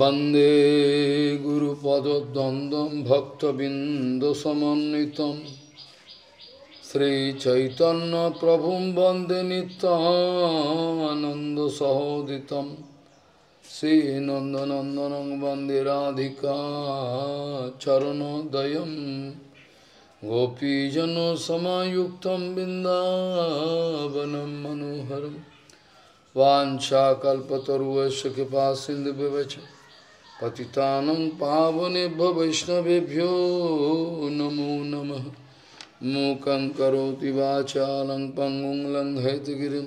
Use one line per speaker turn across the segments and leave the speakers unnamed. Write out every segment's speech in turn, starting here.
वन्दे गुरुपदद्वन्द्वं भक्तबिन्दुसमन्वितं श्रीचैतन्यप्रभुं वन्दे नित्यानन्दसहोदितं श्रीनन्दनन्दनं वन्दे राधिका चरणोदयं गोपीजनसमायुक्तं बिन्दावनं मनोहरं वाञ्छाकल्पतरुवश्य कृपा सिन्धुविवचम् पतितानं पावनेभ्य वैष्णवेभ्यो नमो नमः मूकं करोति वाचालं पङ्गुं लङ्घयतगिरिं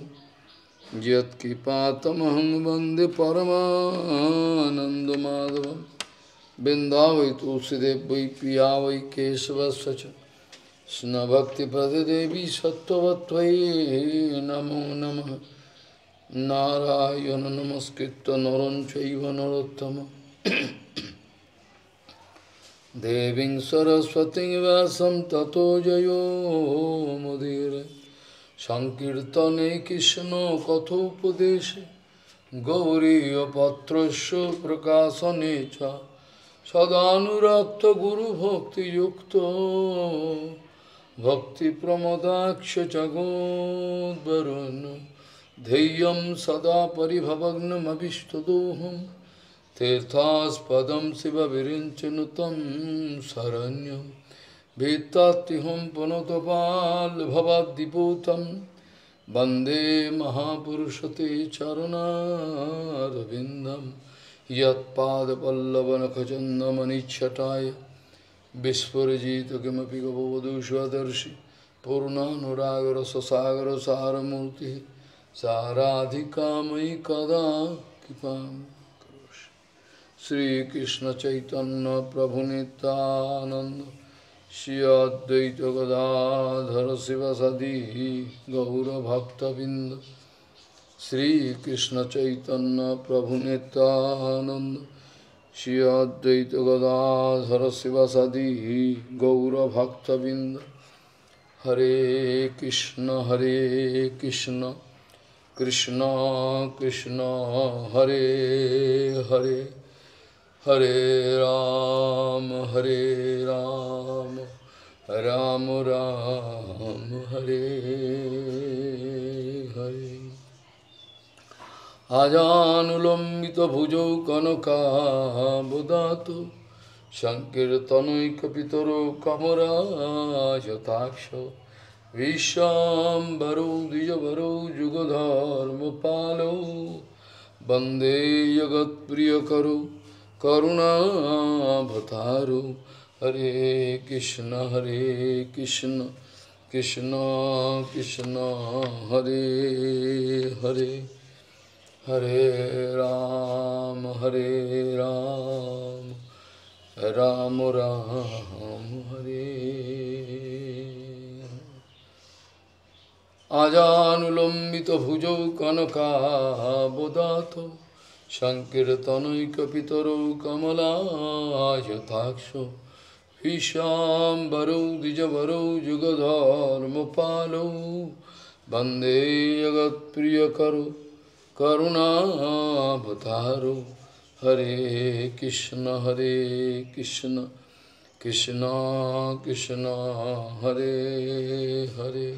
यत्किपातमहं वन्दे परमानन्दमाधवं बिन्दावै तुलसीदेव वै पिया वै केशवस्य च स्नभक्तिप्रतिदेवी सत्त्ववत्त्वयि नमो नमः नारायण नमस्कृत्य नरं चैव नरोत्तमम् देवीं सरस्वतीं व्यासं ततो जयो मुदीर সংকীর্তনে কৃষ্ণ কথোপদেশে গৌরীপত্রস্য প্রকাশনে চ সদানুরক্ত গুরুভক্তিযুক্ত ভক্তিপ্রমদাক্ষ জগোদ্বরণ ধেয় সদা পরিভবগ্নমীষ্টদোহম तीर्थास्पदं शिवविरिञ्चनुतं शरण्यं भीत्तात्तिहं पुनतपाल्भवाद्दिपूतं वन्दे महापुरुषते चरुणारविन्दं यत्पादपल्लवनखचन्दमनिच्छटाय विस्फुरजित किमपि गवधूष्वदर्शि पूर्णानुरागरससागरसारमूर्तिः साराधिकामयि कदा कृपाम् श्री कृष्ण चैतन्य प्रभु नितानंद श्री अद्वैत गदाधर शिव सदी गौरभक्तबिंद श्री कृष्ण चैतन्य प्रभु नितानंद श्री अद्वैत गदाधर शिव सदी गौरभक्तबिंद हरे कृष्ण हरे कृष्ण कृष्ण कृष्ण हरे, हरे হরে রাম হরে রাম রাম রাম হরে হরে আজানুলম্বিত ভুজৌ কনকাবদাত সংকীর্তনৈকপিতর কমরাজতাক্ষ বিশ্বাম্বরৌ দ্বিজবরৌ যুগধর্মপালৌ বন্দে জগৎপ্রিয়করৌ করুণাবতারো হরে কৃষ্ণ হরে কৃষ্ণ কৃষ্ণ কৃষ্ণ হরে হরে হরে রাম হরে রাম রাম রাম হরে আজানুলম্বিত ভুজৌ কনকাবদাত সংকীর্তনৈকপিতরৌ কমলাযথাক্ষ ভীষাম্বরৌ দ্বিজবরৌ যুগধর্মপালৌ বন্দে জগৎপ্রিয়করো করুণাভতারো হরে কৃষ্ণ হরে কৃষ্ণ কৃষ্ণ কৃষ্ণ হরে হরে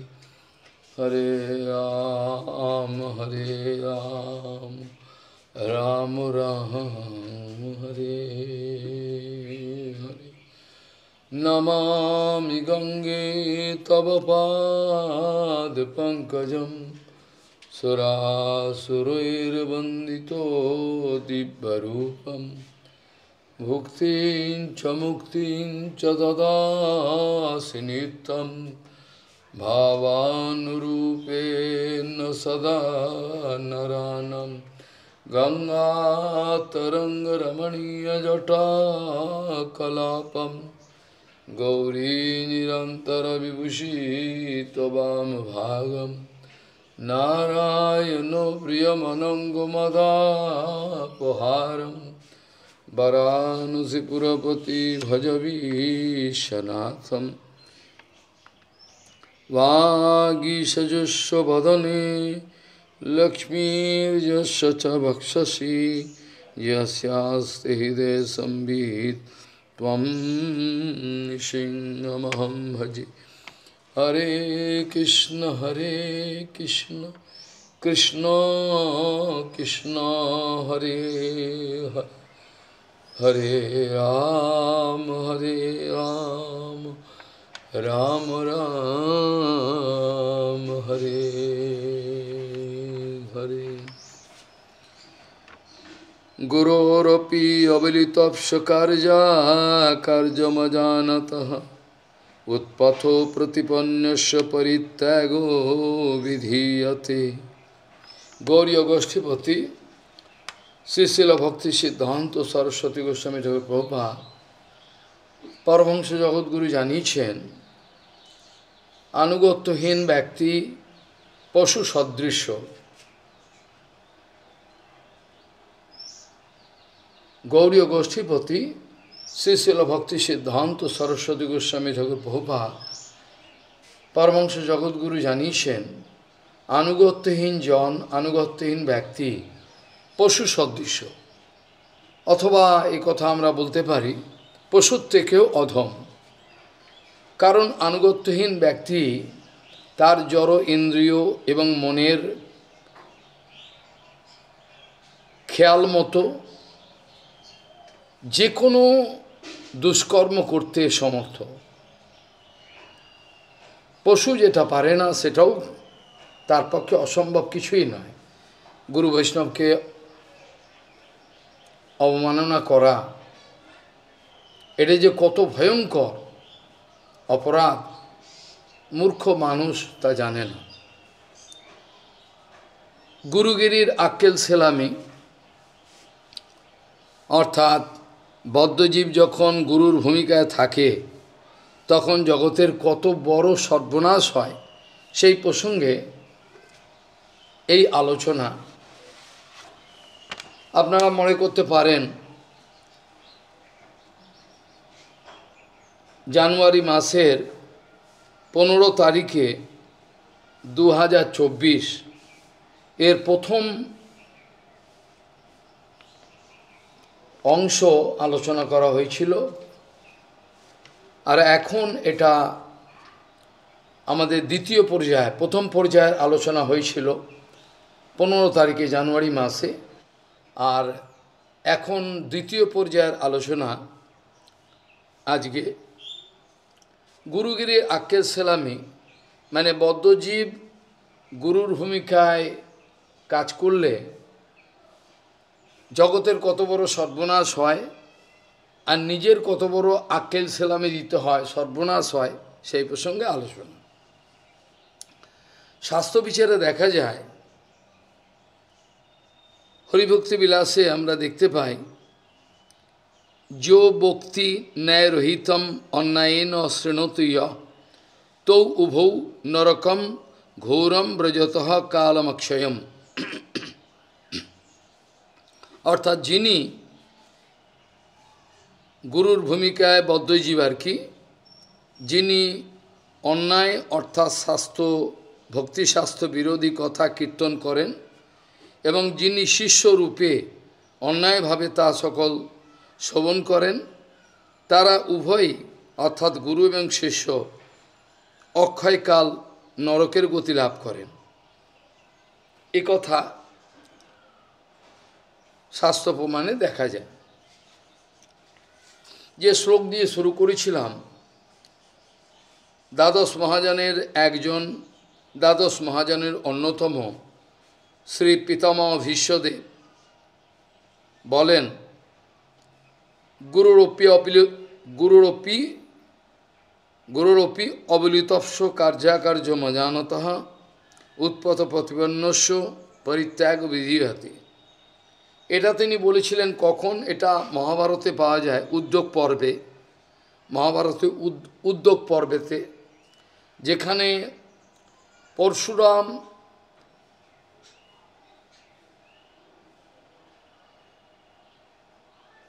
হরে রাম হরে রাম राम राम हरे हरे नमामि गंगे तव पादपङ्कजं सुरासुरैर्वन्दितो दिव्यरूपं मुक्ति च मुक्ति च ददासि भावानुरूपेण सदा नरानम् गंगा जटा भागम नारायण गौरीनिरन्तरविभूषितवामभागं नारायणो मदापहारम वरानुषिपुरपति भजवीशनाथं वागीषजुष्वदने लक्ष्मीर्यस्य च भक्षसि यस्यास्ति हृदे संवित् भजे हरे कृष्ण हरे कृष्ण कृष्ण कृष्ण हरे हरे राम हरे राम राम राम हरे हरे গুরোরপি अवलितप्सकार्या উৎপথ उत्पथो प्रतिपन्नस्य परित्यागो विधीयते গোষ্ঠীপতি अगोष्ठीपति শ্রীশিল ভক্তি সিদ্ধান্ত সরস্বতী গোস্বামী ঠাকুর প্রভা পরবংশ জগৎগুরু জানিয়েছেন আনুগত্যহীন ব্যক্তি পশু সদৃশ্য গৌরীয় গোষ্ঠীপতি শ্রীশীল ভক্তি সিদ্ধান্ত সরস্বতী গোস্বামী ঠাকুর বহুপা পরমংশ জগৎগুরু জানিয়েছেন আনুগত্যহীন জন আনুগত্যহীন ব্যক্তি পশু সদৃশ্য অথবা এই কথা আমরা বলতে পারি পশুর থেকেও অধম কারণ আনুগত্যহীন ব্যক্তি তার জড় ইন্দ্রিয় এবং মনের খেয়াল মতো যে কোনো দুষ্কর্ম করতে সমর্থ পশু যেটা পারে না সেটাও তার পক্ষে অসম্ভব কিছুই নয় গুরু বৈষ্ণবকে অবমাননা করা এটা যে কত ভয়ঙ্কর অপরাধ মূর্খ মানুষ তা জানে না গুরুগিরির আক্কেল সেলামি অর্থাৎ বদ্ধজীব যখন গুরুর ভূমিকায় থাকে তখন জগতের কত বড় সর্বনাশ হয় সেই প্রসঙ্গে এই আলোচনা আপনারা মনে করতে পারেন জানুয়ারি মাসের পনেরো তারিখে দু এর প্রথম অংশ আলোচনা করা হয়েছিল আর এখন এটা আমাদের দ্বিতীয় পর্যায়ে প্রথম পর্যায়ের আলোচনা হয়েছিল পনেরো তারিখে জানুয়ারি মাসে আর এখন দ্বিতীয় পর্যায়ের আলোচনা আজকে গুরুগিরি আকের সেলামি মানে বদ্ধজীব গুরুর ভূমিকায় কাজ করলে জগতের কত বড় সর্বনাশ হয় আর নিজের কত বড় আক্কেল সেলামে দিতে হয় সর্বনাশ হয় সেই প্রসঙ্গে আলোচনা স্বাস্থ্য বিচারে দেখা যায় হরিভক্তি বিলাসে আমরা দেখতে পাই যো বক্তি ন্যায় রহিতম অন্যায়েন শৃণতুয় তৌ উভৌ নরকম ঘোরম ব্রজত কালমক্ষয়ম অর্থাৎ যিনি গুরুর ভূমিকায় বদ্ধজীব আর কি যিনি অন্যায় অর্থাৎ শাস্ত্র স্বাস্থ্য বিরোধী কথা কীর্তন করেন এবং যিনি শিষ্যরূপে অন্যায়ভাবে তা সকল শ্রবণ করেন তারা উভয়ই অর্থাৎ গুরু এবং শিষ্য অক্ষয়কাল নরকের গতি লাভ করেন এ কথা শাস্ত্র প্রমাণে দেখা যায় যে শ্লোক দিয়ে শুরু করেছিলাম দ্বাদশ মহাজনের একজন দ্বাদশ মহাজনের অন্যতম শ্রী পিতামহ ভীষ্মদেব বলেন গুরুরপি অপিল গুরুরপি গুরুরপি অবলিতস্য কার্যাকার্য মজানত উৎপত প্রতিপন্নস্য পরিত্যাগ বিধি হাতে এটা তিনি বলেছিলেন কখন এটা মহাভারতে পাওয়া যায় উদ্যোগ পর্বে মহাভারতে উদ্যোগ পর্বেতে যেখানে পরশুরাম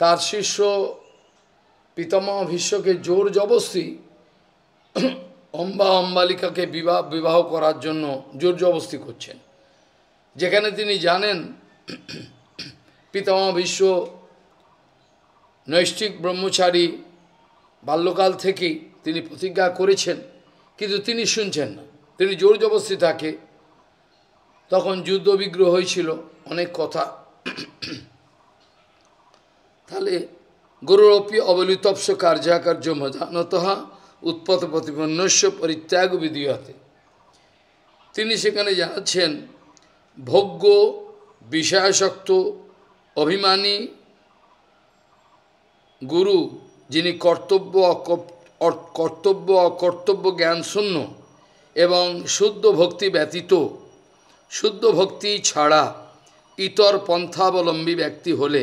তার শিষ্য পিতামহ ভীষ্মকে জোর জবস্তি অম্বা অম্বালিকাকে বিবাহ বিবাহ করার জন্য জোর জবস্তি করছেন যেখানে তিনি জানেন পিতামা বিশ্ব নৈষ্ঠিক ব্রহ্মচারী বাল্যকাল থেকেই তিনি প্রতিজ্ঞা করেছেন কিন্তু তিনি শুনছেন না তিনি জোর জবস্তি তাকে তখন যুদ্ধ বিগ্রহ হয়েছিল অনেক কথা তাহলে গুরুরপি অবলিতপ্স কার্যাকার্য মজানত উৎপত প্রতিপন্নস্য পরিত্যাগ বিধিয়তে তিনি সেখানে জানাচ্ছেন ভোগ্য বিষয়াসক্ত অভিমানী গুরু যিনি কর্তব্য কর্তব্য অকর্তব্য জ্ঞানশূন্য এবং শুদ্ধ ভক্তি ব্যতীত শুদ্ধ ভক্তি ছাড়া ইতর পন্থাবলম্বী ব্যক্তি হলে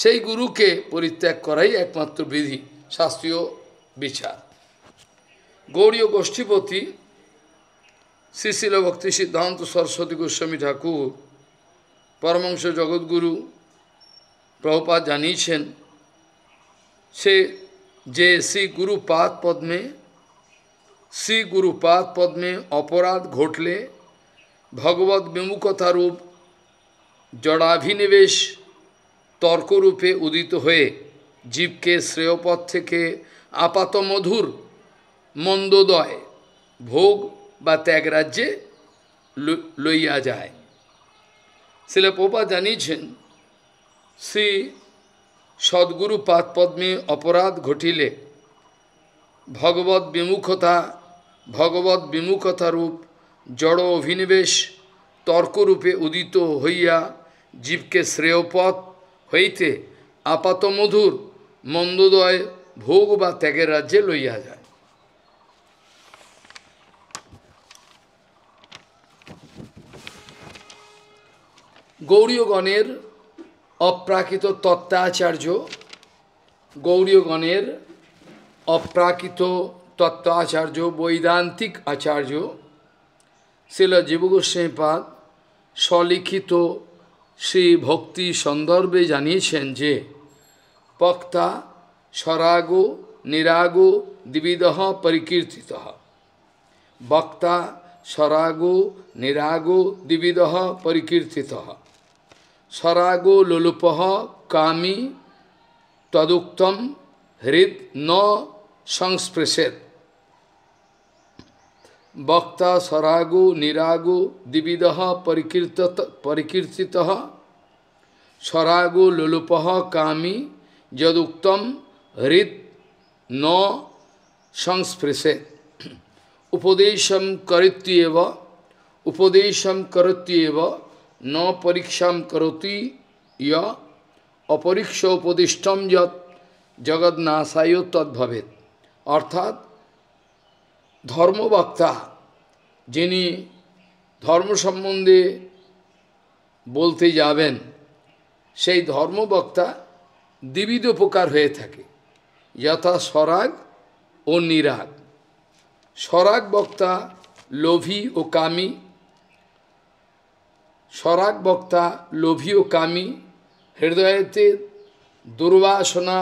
সেই গুরুকে পরিত্যাগ করাই একমাত্র বিধি শাস্ত্রীয় বিচার গৌরীয় গোষ্ঠীপতি শ্রী ভক্তি সিদ্ধান্ত সরস্বতী গোস্বামী ঠাকুর পরমংস জগৎগুরু প্রভুপাত জানিয়েছেন সে যে শ্রী গুরুপাদ পদ্মে শ্রী গুরুপাদ পদ্মে অপরাধ ঘটলে ভগবত বিমুখতারূপ জড়াভিনিবেশ তর্করূপে উদিত হয়ে জীবকে শ্রেয়পথ থেকে আপাত মধুর মন্দোদয় ভোগ বা ত্যাগরাজ্যে লইয়া যায় শিলে পোপা জানিয়েছেন শ্রী সদ্গুরু পাদপদ্মে অপরাধ ঘটিলে ভগবত বিমুখতা ভগবত বিমুখতারূপ জড় অভিনিবেশ তর্করূপে উদিত হইয়া জীবকে শ্রেয়পথ হইতে আপাতমধুর মন্দোদয় ভোগ বা ত্যাগের রাজ্যে লইয়া যায় গৌরীয়গণের অপ্রাকৃত তত্ত্বাচার্য গৌরীয়গণের অপ্রাকৃত তত্ত্বাচার্য বৈদান্তিক আচার্য শিল জীবগোস্বাইপাদ স্বলিখিত শ্রী ভক্তি সন্দর্ভে জানিয়েছেন যে পক্তা স্বরাগ নিরাগ দ্বিবিধ পরিকীর্তিত বক্তা স্বরাগ নিরাগ দ্বিবিধ পরিকীর্তিত সরাগো লোলুপহ কামি তদুক্তম হৃদ ন সংস্পৃশেত বক্তা সরাগো নিরাগো দিবিদ পরিকীর্ত পরিকীর্তিত সরাগো লোলুপহ কামি যদুক্তম হৃদ ন সংস্পৃশে উপদেশম করত্যেব উপদেশম করত্যেব ন পরীক্ষাম করতি ইয় অপরীক্ষ উপদিষ্টম যৎ জগৎ নাশায় তদ্ভবেদ অর্থাৎ ধর্মবক্তা যিনি ধর্ম সম্বন্ধে বলতে যাবেন সেই ধর্মবক্তা দ্বিবিধ উপকার হয়ে থাকে যথা স্বরাগ ও নিরাগ স্বরাগ বক্তা লোভী ও কামী স্বরাগ বক্তা লোভী ও কামী হৃদয়েতে দুর্বাসনা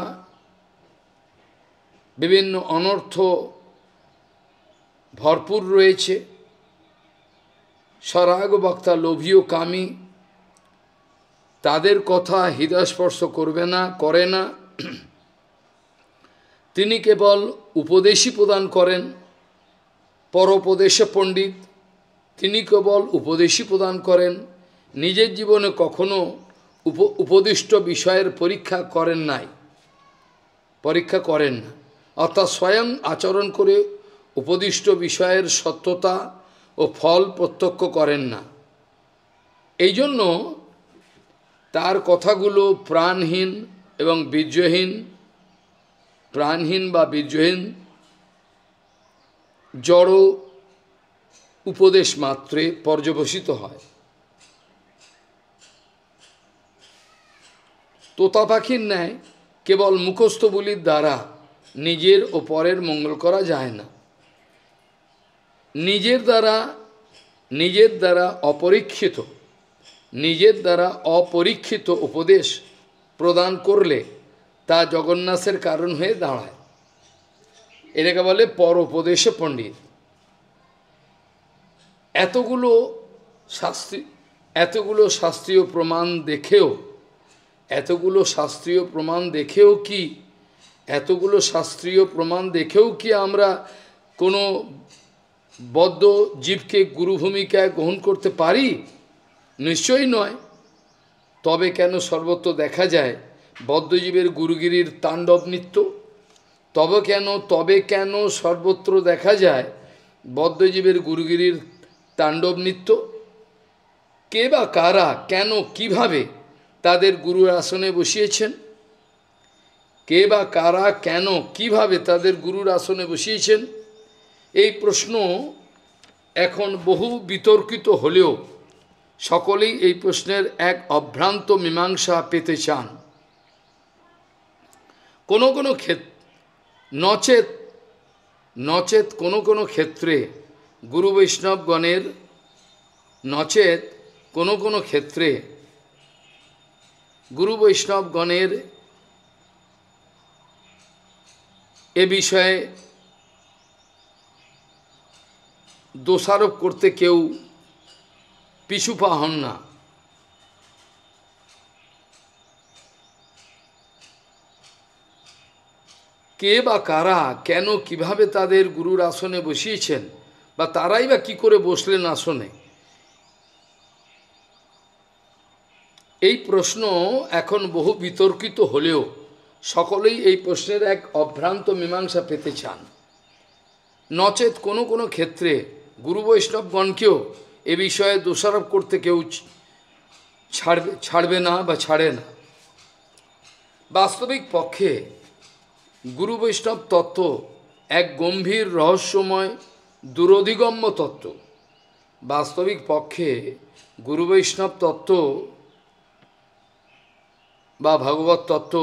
বিভিন্ন অনর্থ ভরপুর রয়েছে সরাগ বক্তা লোভী ও কামী তাদের কথা হৃদয়স্পর্শ করবে না করে না তিনি কেবল উপদেশই প্রদান করেন পরোপদেশ পণ্ডিত তিনি কেবল উপদেশই প্রদান করেন নিজের জীবনে কখনো উপ উপদিষ্ট বিষয়ের পরীক্ষা করেন নাই পরীক্ষা করেন না অর্থাৎ স্বয়ং আচরণ করে উপদিষ্ট বিষয়ের সত্যতা ও ফল প্রত্যক্ষ করেন না এই জন্য তার কথাগুলো প্রাণহীন এবং বীর্যহীন প্রাণহীন বা বীর্যহীন জড় উপদেশ মাত্রে পর্যবসিত হয় তোতা পাখির ন্যায় কেবল মুখস্থবলির দ্বারা নিজের ও পরের মঙ্গল করা যায় না নিজের দ্বারা নিজের দ্বারা অপরীক্ষিত নিজের দ্বারা অপরীক্ষিত উপদেশ প্রদান করলে তা জগন্নাথের কারণ হয়ে দাঁড়ায় এটাকে বলে পর উপদেশে পণ্ডিত এতগুলো শাস্তি এতগুলো শাস্ত্রীয় প্রমাণ দেখেও এতগুলো শাস্ত্রীয় প্রমাণ দেখেও কি এতগুলো শাস্ত্রীয় প্রমাণ দেখেও কি আমরা কোনো বদ্ধ জীবকে গুরুভূমিকায় গ্রহণ করতে পারি নিশ্চয়ই নয় তবে কেন সর্বত্র দেখা যায় বদ্ধজীবের গুরুগিরির তাণ্ডব নৃত্য তবে কেন তবে কেন সর্বত্র দেখা যায় বদ্ধজীবের গুরুগিরির তাণ্ডব নৃত্য কে বা কারা কেন কিভাবে তাদের গুরুর আসনে বসিয়েছেন কে বা কারা কেন কিভাবে তাদের গুরুর আসনে বসিয়েছেন এই প্রশ্ন এখন বহু বিতর্কিত হলেও সকলেই এই প্রশ্নের এক অভ্রান্ত মীমাংসা পেতে চান কোনো কোনো ক্ষেত্র নচেত নচেত কোনো কোনো ক্ষেত্রে গুরু বৈষ্ণবগণের নচেত কোনো কোনো ক্ষেত্রে গুরু বৈষ্ণবগণের এ বিষয়ে দোষারোপ করতে কেউ পিছুপা হন না কে বা কারা কেন কিভাবে তাদের গুরুর আসনে বসিয়েছেন বা তারাই বা কি করে বসলেন আসনে এই প্রশ্ন এখন বহু বিতর্কিত হলেও সকলেই এই প্রশ্নের এক অভ্রান্ত মীমাংসা পেতে চান নচেত কোনো কোনো ক্ষেত্রে গুরু বৈষ্ণবগণকেও এ বিষয়ে দোষারোপ করতে কেউ ছাড়বে ছাড়বে না বা ছাড়ে না বাস্তবিক পক্ষে গুরু বৈষ্ণব তত্ত্ব এক গম্ভীর রহস্যময় দুরধিগম্য তত্ত্ব বাস্তবিক পক্ষে গুরু বৈষ্ণব তত্ত্ব বা ভগবত তত্ত্ব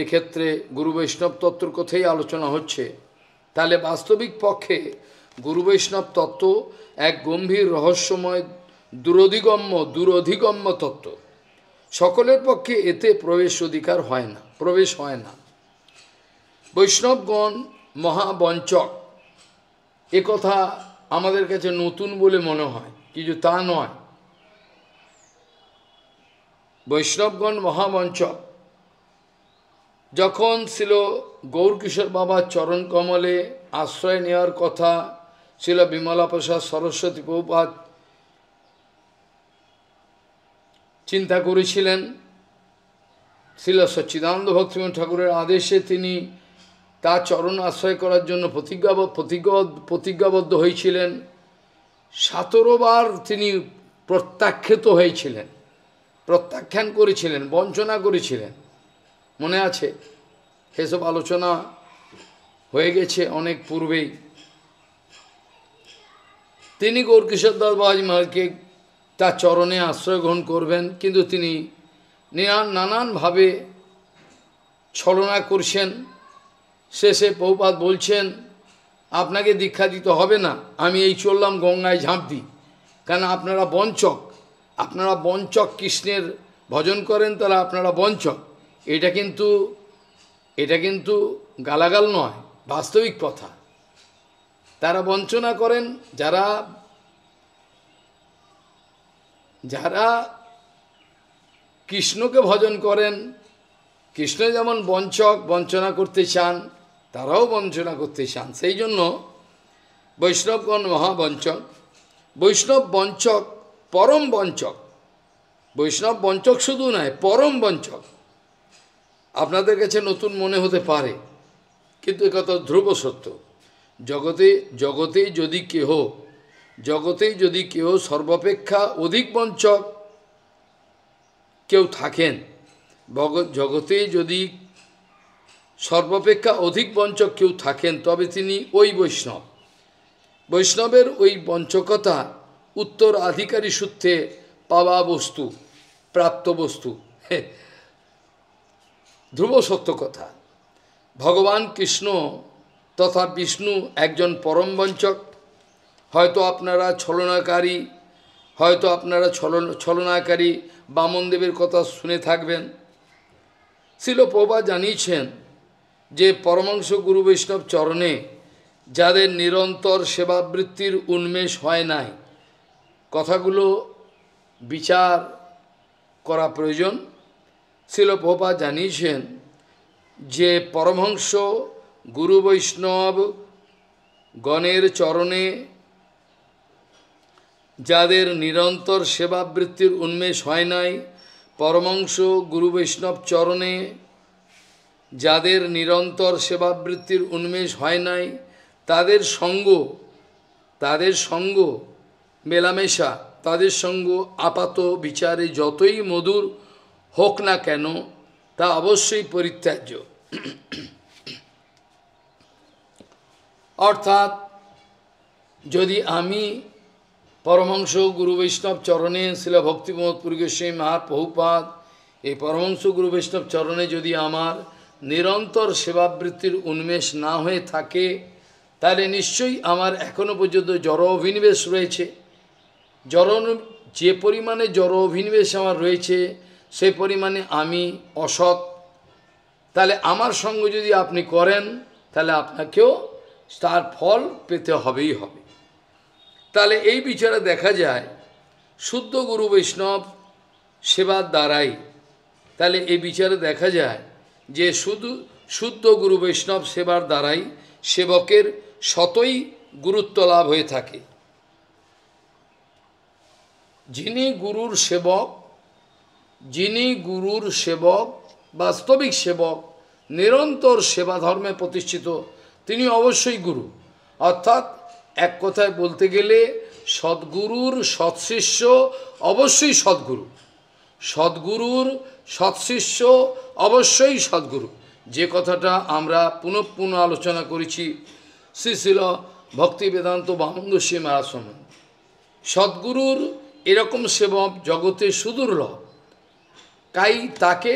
এক্ষেত্রে গুরু বৈষ্ণব তত্ত্বর কথাই আলোচনা হচ্ছে তাহলে বাস্তবিক পক্ষে গুরু বৈষ্ণব তত্ত্ব এক গম্ভীর রহস্যময় দুরধিগম্য দুরধিগম্য তত্ত্ব সকলের পক্ষে এতে প্রবেশ অধিকার হয় না প্রবেশ হয় না বৈষ্ণবগণ মহাবঞ্চক কথা আমাদের কাছে নতুন বলে মনে হয় কিছু তা নয় বৈষ্ণবগণ মহামঞ্চ যখন ছিল গৌরকিশোর বাবার চরণ কমলে আশ্রয় নেওয়ার কথা ছিল বিমলা প্রসাদ সরস্বতী প্রভুপাত চিন্তা করেছিলেন ছিল সচ্চিদানন্দ ভক্তিমন ঠাকুরের আদেশে তিনি তার চরণ আশ্রয় করার জন্য প্রতিজ্ঞাব প্রতিজ্ঞ প্রতিজ্ঞাবদ্ধ হয়েছিলেন সতেরোবার তিনি প্রত্যাখ্যাত হয়েছিলেন প্রত্যাখ্যান করেছিলেন বঞ্চনা করেছিলেন মনে আছে সেসব আলোচনা হয়ে গেছে অনেক পূর্বেই তিনি গৌরকিশোর দাস বাজ মহারাজকে তার চরণে আশ্রয় গ্রহণ করবেন কিন্তু তিনি নানানভাবে ছলনা করছেন শেষে পৌপাত বলছেন আপনাকে দীক্ষা দিতে হবে না আমি এই চললাম গঙ্গায় ঝাঁপ দিই কেন আপনারা বঞ্চক আপনারা বঞ্চক কৃষ্ণের ভজন করেন তারা আপনারা বঞ্চক এটা কিন্তু এটা কিন্তু গালাগাল নয় বাস্তবিক কথা তারা বঞ্চনা করেন যারা যারা কৃষ্ণকে ভজন করেন কৃষ্ণ যেমন বঞ্চক বঞ্চনা করতে চান তারাও বঞ্চনা করতে চান সেই জন্য বৈষ্ণবগণ মহাবঞ্চক বৈষ্ণব বঞ্চক পরম বঞ্চক বৈষ্ণব বঞ্চক শুধু নয় পরম বঞ্চক আপনাদের কাছে নতুন মনে হতে পারে কিন্তু একথা ধ্রুব সত্য জগতে জগতেই যদি কেহ জগতেই যদি কেউ সর্বাপেক্ষা অধিক বঞ্চক কেউ থাকেন জগতে যদি সর্বাপেক্ষা অধিক বঞ্চক কেউ থাকেন তবে তিনি ওই বৈষ্ণব বৈষ্ণবের ওই বঞ্চকতা উত্তর আধিকারী সূত্রে পাওয়া বস্তু প্রাপ্ত বস্তু ধ্রুব সত্য কথা ভগবান কৃষ্ণ তথা বিষ্ণু একজন পরম বঞ্চক হয়তো আপনারা ছলনাকারী হয়তো আপনারা ছলন ছলনাকারী বামনদেবের কথা শুনে থাকবেন শিল প্রভা জানিয়েছেন যে পরমাংশ গুরু বৈষ্ণব চরণে যাদের নিরন্তর সেবাবৃত্তির উন্মেষ হয় নাই কথাগুলো বিচার করা প্রয়োজন শিলপ্রভা জানিয়েছেন যে পরমহংস গুরু বৈষ্ণব গণের চরণে যাদের নিরন্তর সেবাবৃত্তির উন্মেষ হয় নাই পরমংস গুরু বৈষ্ণব চরণে যাদের নিরন্তর সেবাবৃত্তির উন্মেষ হয় নাই তাদের সঙ্গ তাদের সঙ্গ মেলামেশা তাদের সঙ্গ আপাত বিচারে যতই মধুর হোক না কেন তা অবশ্যই পরিত্যাজ্য অর্থাৎ যদি আমি পরমংস গুরু বৈষ্ণব চরণে শিল ভক্তিমোদ পুরীগোস্বী মহার বহুপাত এই পরমংস গুরু বৈষ্ণব চরণে যদি আমার নিরন্তর সেবাবৃত্তির উন্মেষ না হয়ে থাকে তাহলে নিশ্চয়ই আমার এখনও পর্যন্ত জড় অভিনিবেশ রয়েছে জড় যে পরিমাণে জড় অভিনিবেশ আমার রয়েছে সে পরিমাণে আমি অসৎ তাহলে আমার সঙ্গে যদি আপনি করেন তাহলে আপনাকেও তার ফল পেতে হবেই হবে তাহলে এই বিচারে দেখা যায় শুদ্ধ গুরু বৈষ্ণব সেবার দ্বারাই তাহলে এই বিচারে দেখা যায় যে শুধু শুদ্ধ গুরু বৈষ্ণব সেবার দ্বারাই সেবকের শতই গুরুত্ব লাভ হয়ে থাকে যিনি গুরুর সেবক যিনি গুরুর সেবক বাস্তবিক সেবক নিরন্তর সেবা ধর্মে প্রতিষ্ঠিত তিনি অবশ্যই গুরু অর্থাৎ এক কথায় বলতে গেলে সদ্গুরুর সৎশিষ্য অবশ্যই সদ্গুরু সদ্গুরুর সৎশিষ্য অবশ্যই সদ্গুরু যে কথাটা আমরা পুনঃপুন আলোচনা করেছি শ্রী শিল ভক্তি বেদান্ত বামন্দ সীমা সম্বন্ধে সদ্গুরুর এরকম সেবক জগতে সুদুর্লভ তাই তাকে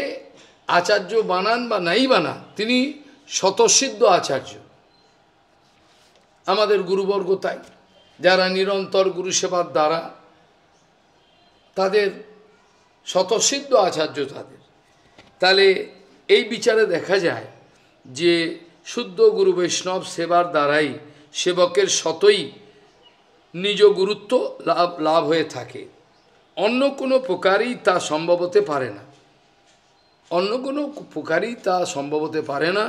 আচার্য বানান বা নাই বানান তিনি শতসিদ্ধ আচার্য আমাদের গুরুবর্গ তাই যারা নিরন্তর গুরুসেবার দ্বারা তাদের শতসিদ্ধ আচার্য তাদের তাহলে এই বিচারে দেখা যায় যে শুদ্ধ গুরু বৈষ্ণব সেবার দ্বারাই সেবকের শতই নিজ গুরুত্ব লাভ লাভ হয়ে থাকে অন্য কোনো প্রকারই তা সম্ভব হতে পারে না অন্য কোনো প্রকারই তা সম্ভব হতে পারে না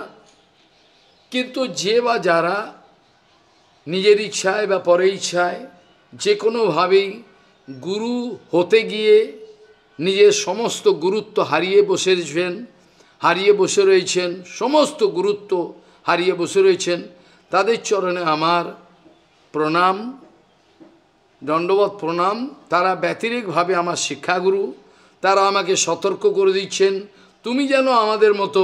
কিন্তু যে বা যারা নিজের ইচ্ছায় বা পরে ইচ্ছায় যে কোনোভাবেই গুরু হতে গিয়ে নিজের সমস্ত গুরুত্ব হারিয়ে বসেছেন হারিয়ে বসে রয়েছেন সমস্ত গুরুত্ব হারিয়ে বসে রয়েছেন তাদের চরণে আমার প্রণাম দণ্ডবোধ প্রণাম তারা ব্যতিরিকভাবে আমার শিক্ষাগুরু তারা আমাকে সতর্ক করে দিচ্ছেন তুমি যেন আমাদের মতো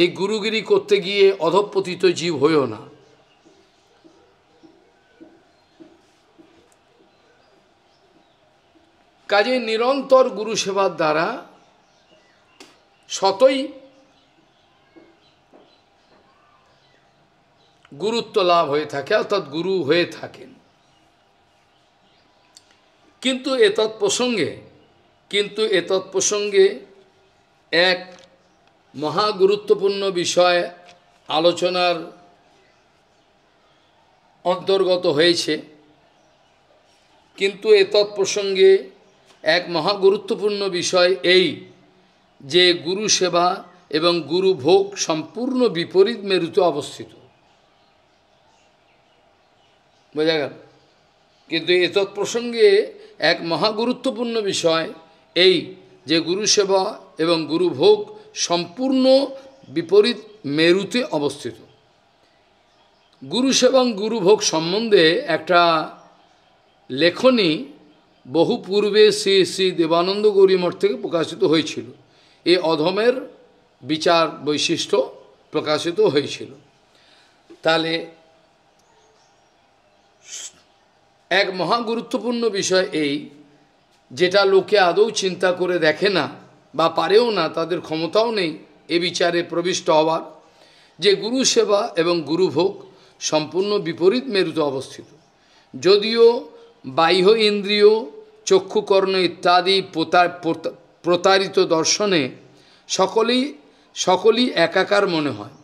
এই গুরুগিরি করতে গিয়ে অধপতিত জীব হইও না কাজে নিরন্তর গুরু সেবার দ্বারা শতই গুরুত্ব লাভ হয়ে থাকে অর্থাৎ গুরু হয়ে থাকেন কিন্তু এ তৎপ্রসঙ্গে কিন্তু এ তৎপ্রসঙ্গে এক মহা গুরুত্বপূর্ণ বিষয় আলোচনার অন্তর্গত হয়েছে কিন্তু এ তৎপ্রসঙ্গে এক মহা গুরুত্বপূর্ণ বিষয় এই যে গুরু সেবা এবং গুরু ভোগ সম্পূর্ণ বিপরীত মেরুতে অবস্থিত বোঝা গেল কিন্তু এ প্রসঙ্গে এক মহা গুরুত্বপূর্ণ বিষয় এই যে গুরু সেবা এবং গুরুভোগ সম্পূর্ণ বিপরীত মেরুতে অবস্থিত গুরু সেবং গুরুভোগ সম্বন্ধে একটা লেখনী বহু পূর্বে শ্রী শ্রী দেবানন্দ গৌরীমঠ থেকে প্রকাশিত হয়েছিল এই অধমের বিচার বৈশিষ্ট্য প্রকাশিত হয়েছিল তাহলে এক মহা গুরুত্বপূর্ণ বিষয় এই যেটা লোকে আদৌ চিন্তা করে দেখে না বা পারেও না তাদের ক্ষমতাও নেই এ বিচারে প্রবিষ্ট হওয়ার যে গুরু সেবা এবং গুরুভোগ সম্পূর্ণ বিপরীত মেরুতে অবস্থিত যদিও বাহ্য ইন্দ্রিয় চক্ষুকর্ণ ইত্যাদি প্রতারিত দর্শনে সকলেই সকলই একাকার মনে হয়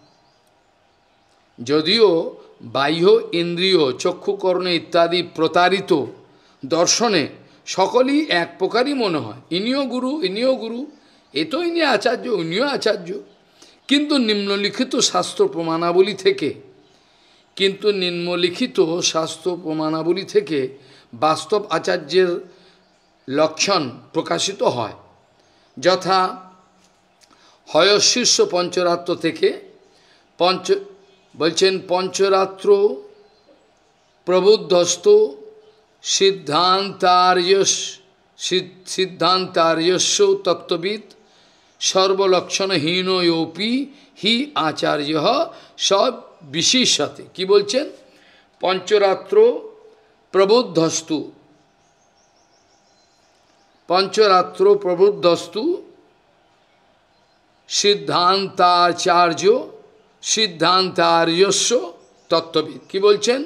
যদিও বাহ্য ইন্দ্রিয় চক্ষুকর্ণ ইত্যাদি প্রতারিত দর্শনে সকলেই এক প্রকারই মনে হয় ইনিও গুরু ইনিও গুরু এ তো ইনি আচার্য উনিও আচার্য কিন্তু নিম্নলিখিত শাস্ত্র প্রমাণাবলী থেকে কিন্তু নিম্নলিখিত শাস্ত্র প্রমাণাবলী থেকে বাস্তব আচার্যের লক্ষণ প্রকাশিত হয় যথা হয় শীর্ষ পঞ্চরাত্র থেকে পঞ্চ বলছেন পঞ্চরাত্র প্রবুদ্ধস্ত সিদ্ধান্তার্য সিদ্ধান্তার্যস্য তত্ত্ববিদ সর্বলক্ষণহীনয়োপি হি আচার্য সব বিশিষতে কি বলছেন পঞ্চরাত্র প্রবুদ্ধস্তু পঞ্চরাত্র প্রবুদ্ধস্তু সিদ্ধান্তাচার্য সিদ্ধান্তার্যস্য তত্ত্ববিদ কি বলছেন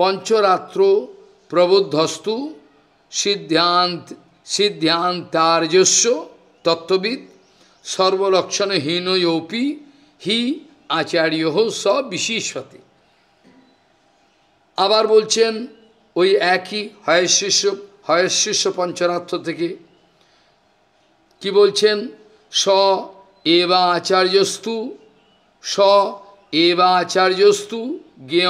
পঞ্চরাত্র প্রবুদ্ধস্তু সিদ্ধান্ত সিদ্ধান্তার্যস্য তত্ত্ববিদ সর্বলক্ষণহীনয়পি হি আচার্য স বিশিষ্যতে আবার বলছেন ওই একই হয়শিষ্য হয়শিষ্য পঞ্চরাত্র থেকে কি বলছেন স এবা আচার্যস্তু स एवाचार्योस्तु ज्ञ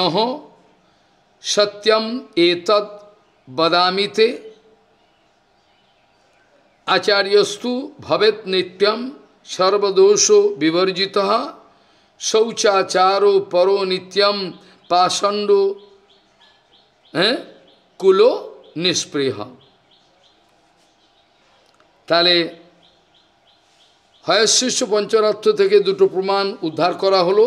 सत्यम एतद बदामीते आचार्यस्तु भवेत नित्यम सर्वदोषो विवर्जित शौचाचारो परो नित्यम पाषंडो কুলো নিস্পৃহ তাহলে হয়শিষ্য পঞ্চরাত্র থেকে দুটো প্রমাণ উদ্ধার করা হলো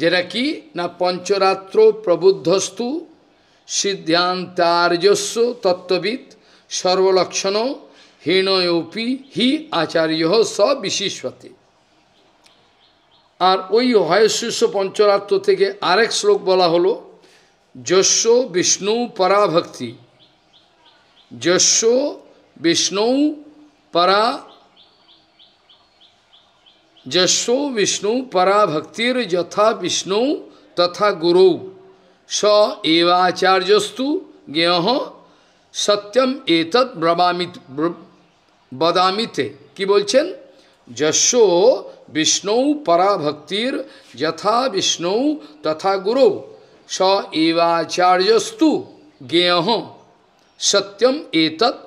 যেটা কি না পঞ্চরাত্র প্রবুদ্ধস্তু সিদ্ধান্তার্যস্য তত্ত্ববিদ সর্বলক্ষণ হীনয়পি হি আচার্য সবিশিষতে আর ওই হয়শিষ্য পঞ্চরাত্র থেকে আরেক শ্লোক বলা হলো যস্য বিষ্ণু পরাভক্তি যস্য বিষ্ণু পরা जशो विष्णु पराभक्तिर यथा विष्णु तथा गुरु स एवाचार्यस्तु ज्ञ सत्यम एतत् ब्रवामित बदामी कि बोलचन जशो विष्णु पराभक्तिर यथा विष्णु तथा गुरु स एवाचार्यस्तु ज्ञ सत्यम एतत्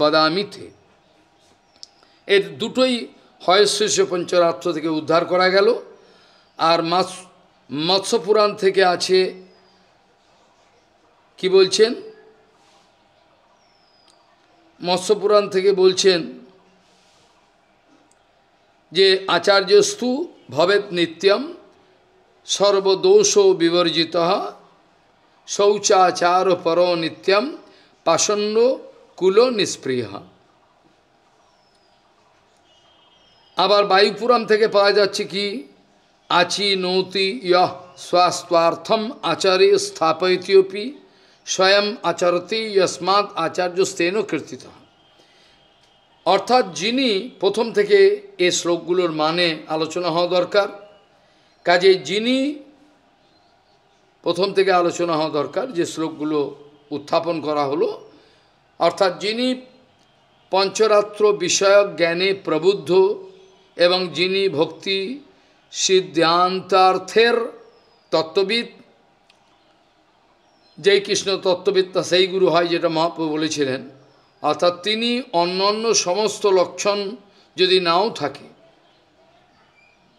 बदामी ए दुटोई হয় শৈশ্য পঞ্চরাত্র থেকে উদ্ধার করা গেল আর মাছ মৎস্যপুরাণ থেকে আছে কি বলছেন মৎস্যপুরাণ থেকে বলছেন যে আচার্যস্তু ভবেত নিত্যম সর্বদোষ বিবর্জিত শৌচাচার পর নিত্যম পাষণ্ড কুল নিষ্প্রিয় আবার বায়ুপুরাণ থেকে পাওয়া যাচ্ছে কি আচি নৌতি ইহ স্বাস্থ্যার্থম আচারে স্থাপয়তিপি স্বয়ং আচারতি ইয়স্মাৎ আচার্য স্তেন কীর্তিত অর্থাৎ যিনি প্রথম থেকে এ শ্লোকগুলোর মানে আলোচনা হওয়া দরকার কাজে যিনি প্রথম থেকে আলোচনা হওয়া দরকার যে শ্লোকগুলো উত্থাপন করা হলো অর্থাৎ যিনি পঞ্চরাত্র বিষয়ক জ্ঞানে প্রবুদ্ধ এবং যিনি ভক্তি সিদ্ধান্তার্থের তত্ত্ববিদ যেই কৃষ্ণ তত্ত্ববিদ তা সেই গুরু হয় যেটা মহাপ্রভু বলেছিলেন অর্থাৎ তিনি অন্যান্য সমস্ত লক্ষণ যদি নাও থাকে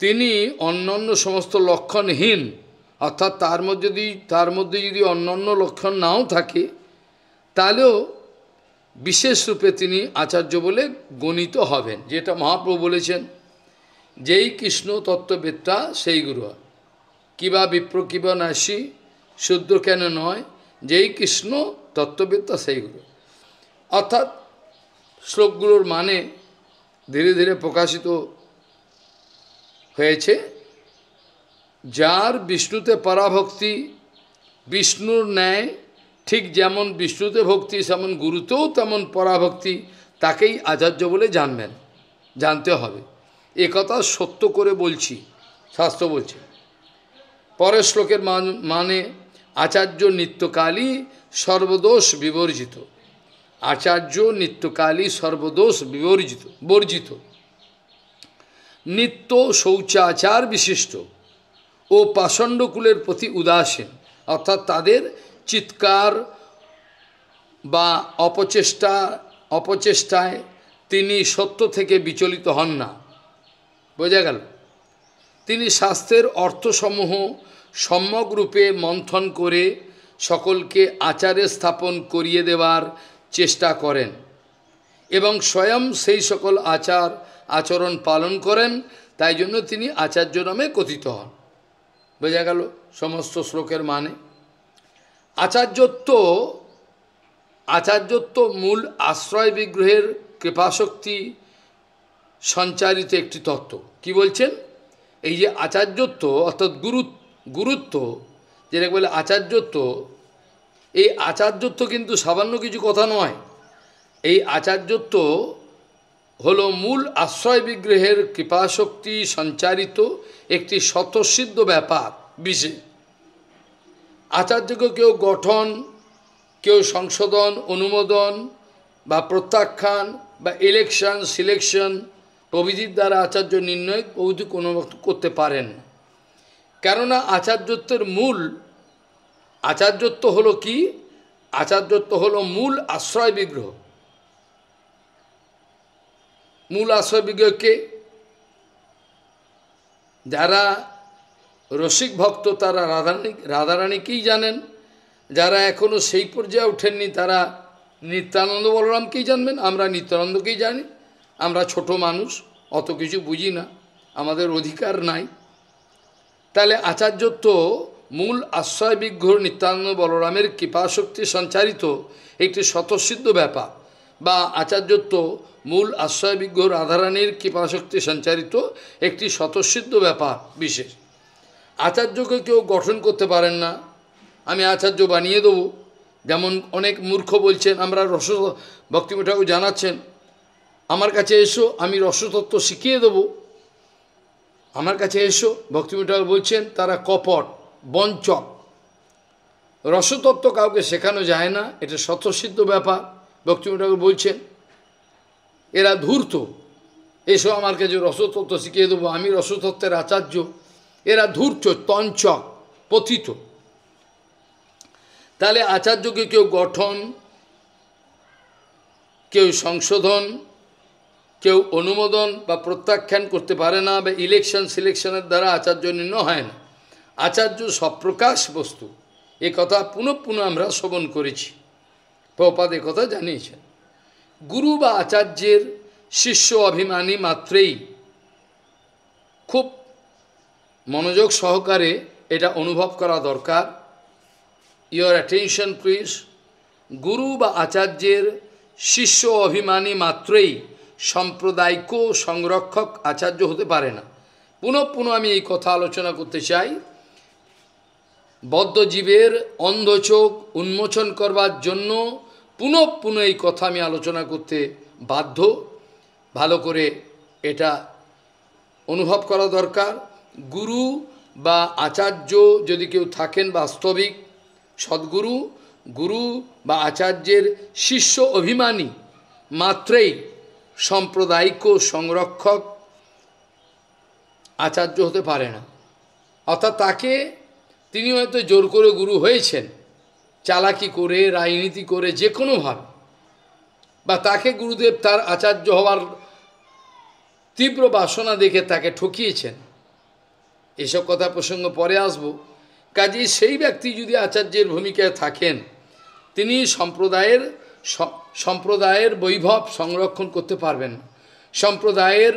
তিনি অন্যান্য সমস্ত লক্ষণহীন অর্থাৎ তার মধ্যে যদি তার মধ্যে যদি অন্যান্য লক্ষণ নাও থাকে তাহলেও বিশেষ রূপে তিনি আচার্য বলে গণিত হবেন যেটা মহাপ্রভু বলেছেন যেই কৃষ্ণ তত্ত্ববিদটা সেই গুরু কিবা বিপ্র কিবা নাসি শুদ্ধ কেন নয় যেই কৃষ্ণ তত্ত্ববিদ্যা সেই গুরু অর্থাৎ শ্লোকগুলোর মানে ধীরে ধীরে প্রকাশিত হয়েছে যার বিষ্ণুতে পরাভক্তি বিষ্ণুর ন্যায় ঠিক যেমন বিষ্ণুতে ভক্তি সেমন গুরুতেও তেমন পরাভক্তি তাকেই আচার্য বলে জানবেন জানতে হবে একথা সত্য করে বলছি শাস্ত্র বলছে পরের শ্লোকের মানে আচার্য নিত্যকালই সর্বদোষ বিবর্জিত আচার্য নিত্যকালই সর্বদোষ বিবর্জিত বর্জিত নিত্য শৌচাচার বিশিষ্ট ও পাষণ্ডকুলের প্রতি উদাসীন অর্থাৎ তাদের চিৎকার বা অপচেষ্টা অপচেষ্টায় তিনি সত্য থেকে বিচলিত হন না বোঝা গেল তিনি শাস্ত্রের অর্থসমূহ সম্যকরূপে মন্থন করে সকলকে আচারে স্থাপন করিয়ে দেওয়ার চেষ্টা করেন এবং স্বয়ং সেই সকল আচার আচরণ পালন করেন তাই জন্য তিনি আচার্য নামে কথিত হন বোঝা গেল সমস্ত শ্লোকের মানে আচার্যত্ব আচার্যত্ব মূল আশ্রয় বিগ্রহের কৃপাশক্তি সঞ্চারিত একটি তত্ত্ব কি বলছেন এই যে আচার্যত্ব অর্থাৎ গুরু গুরুত্ব যেটাকে বলে আচার্যত্ব এই আচার্যত্ব কিন্তু সামান্য কিছু কথা নয় এই আচার্যত্ব হলো মূল আশ্রয় বিগ্রহের কৃপাশক্তি সঞ্চারিত একটি স্বতঃসিদ্ধ ব্যাপার বিশেষ আচার্যকে কেউ গঠন কেউ সংশোধন অনুমোদন বা প্রত্যাখ্যান বা ইলেকশন সিলেকশন প্রভৃতির দ্বারা আচার্য নির্ণয় প্রভৃতি কোনো করতে পারেন কেননা আচার্যত্বের মূল আচার্যত্ব হলো কি আচার্যত্ব হলো মূল আশ্রয় বিগ্রহ মূল আশ্রয় বিগ্রহকে যারা রসিক ভক্ত তারা রাধারানী রাধারানীকেই জানেন যারা এখনও সেই পর্যায়ে ওঠেননি তারা নিত্যানন্দ বলরামকেই জানবেন আমরা নিত্যানন্দকেই জানি আমরা ছোট মানুষ অত কিছু বুঝি না আমাদের অধিকার নাই তাহলে আচার্য তো মূল আশ্রয় বিঘ্র নিত্যানন্দ বলরামের কৃপাশক্তি সঞ্চারিত একটি স্বতঃসিদ্ধ ব্যাপার বা আচার্যত্ব মূল আশ্রয় বিঘ্র রাধারানীর কৃপাশক্তি সঞ্চারিত একটি স্বতঃসিদ্ধ ব্যাপার বিশেষ আচার্যকে কেউ গঠন করতে পারেন না আমি আচার্য বানিয়ে দেবো যেমন অনেক মূর্খ বলছেন আমরা রস ভক্তিমঠাকু জানাচ্ছেন আমার কাছে এসো আমি রসতত্ত্ব শিখিয়ে দেব আমার কাছে এসো ভক্তিমিটার বলছেন তারা কপট বঞ্চক রসতত্ত্ব কাউকে শেখানো যায় না এটা স্বতঃসিদ্ধ ব্যাপার ভক্তিমিঠাকুর বলছেন এরা ধূর্ত এসো আমার কাছে রসতত্ত্ব শিখিয়ে দেবো আমি রসতত্ত্বের আচার্য এরা ধূর্ত তঞ্চক পথিত তাহলে আচার্যকে কেউ গঠন কেউ সংশোধন কেউ অনুমোদন বা প্রত্যাখ্যান করতে পারে না বা ইলেকশন সিলেকশনের দ্বারা আচার্য নির্ণয় হয় না আচার্য সপ্রকাশ বস্তু এ কথা পুনঃ পুনঃ আমরা শ্রবণ করেছি প্রপাদ কথা জানিয়েছেন গুরু বা আচার্যের শিষ্য অভিমানী মাত্রেই খুব মনোযোগ সহকারে এটা অনুভব করা দরকার ইয়োর অ্যাটেনশন প্লিজ গুরু বা আচার্যের শিষ্য অভিমানী মাত্রেই সাম্প্রদায়িক সংরক্ষক আচার্য হতে পারে না পুনঃ পুনঃ আমি এই কথা আলোচনা করতে চাই বদ্ধজীবের অন্ধচোখ উন্মোচন করবার জন্য পুনঃ পুনঃ এই কথা আমি আলোচনা করতে বাধ্য ভালো করে এটা অনুভব করা দরকার গুরু বা আচার্য যদি কেউ থাকেন বাস্তবিক সদ্গুরু গুরু বা আচার্যের শিষ্য অভিমানী মাত্রেই সাম্প্রদায়িক সংরক্ষক আচার্য হতে পারে না অর্থাৎ তাকে তিনি হয়তো জোর করে গুরু হয়েছেন চালাকি করে রাজনীতি করে যে কোনোভাবে বা তাকে গুরুদেব তার আচার্য হওয়ার তীব্র বাসনা দেখে তাকে ঠকিয়েছেন এসব কথা প্রসঙ্গ পরে আসব কাজে সেই ব্যক্তি যদি আচার্যের ভূমিকায় থাকেন তিনি সম্প্রদায়ের সম্প্রদায়ের বৈভব সংরক্ষণ করতে পারবেন সম্প্রদায়ের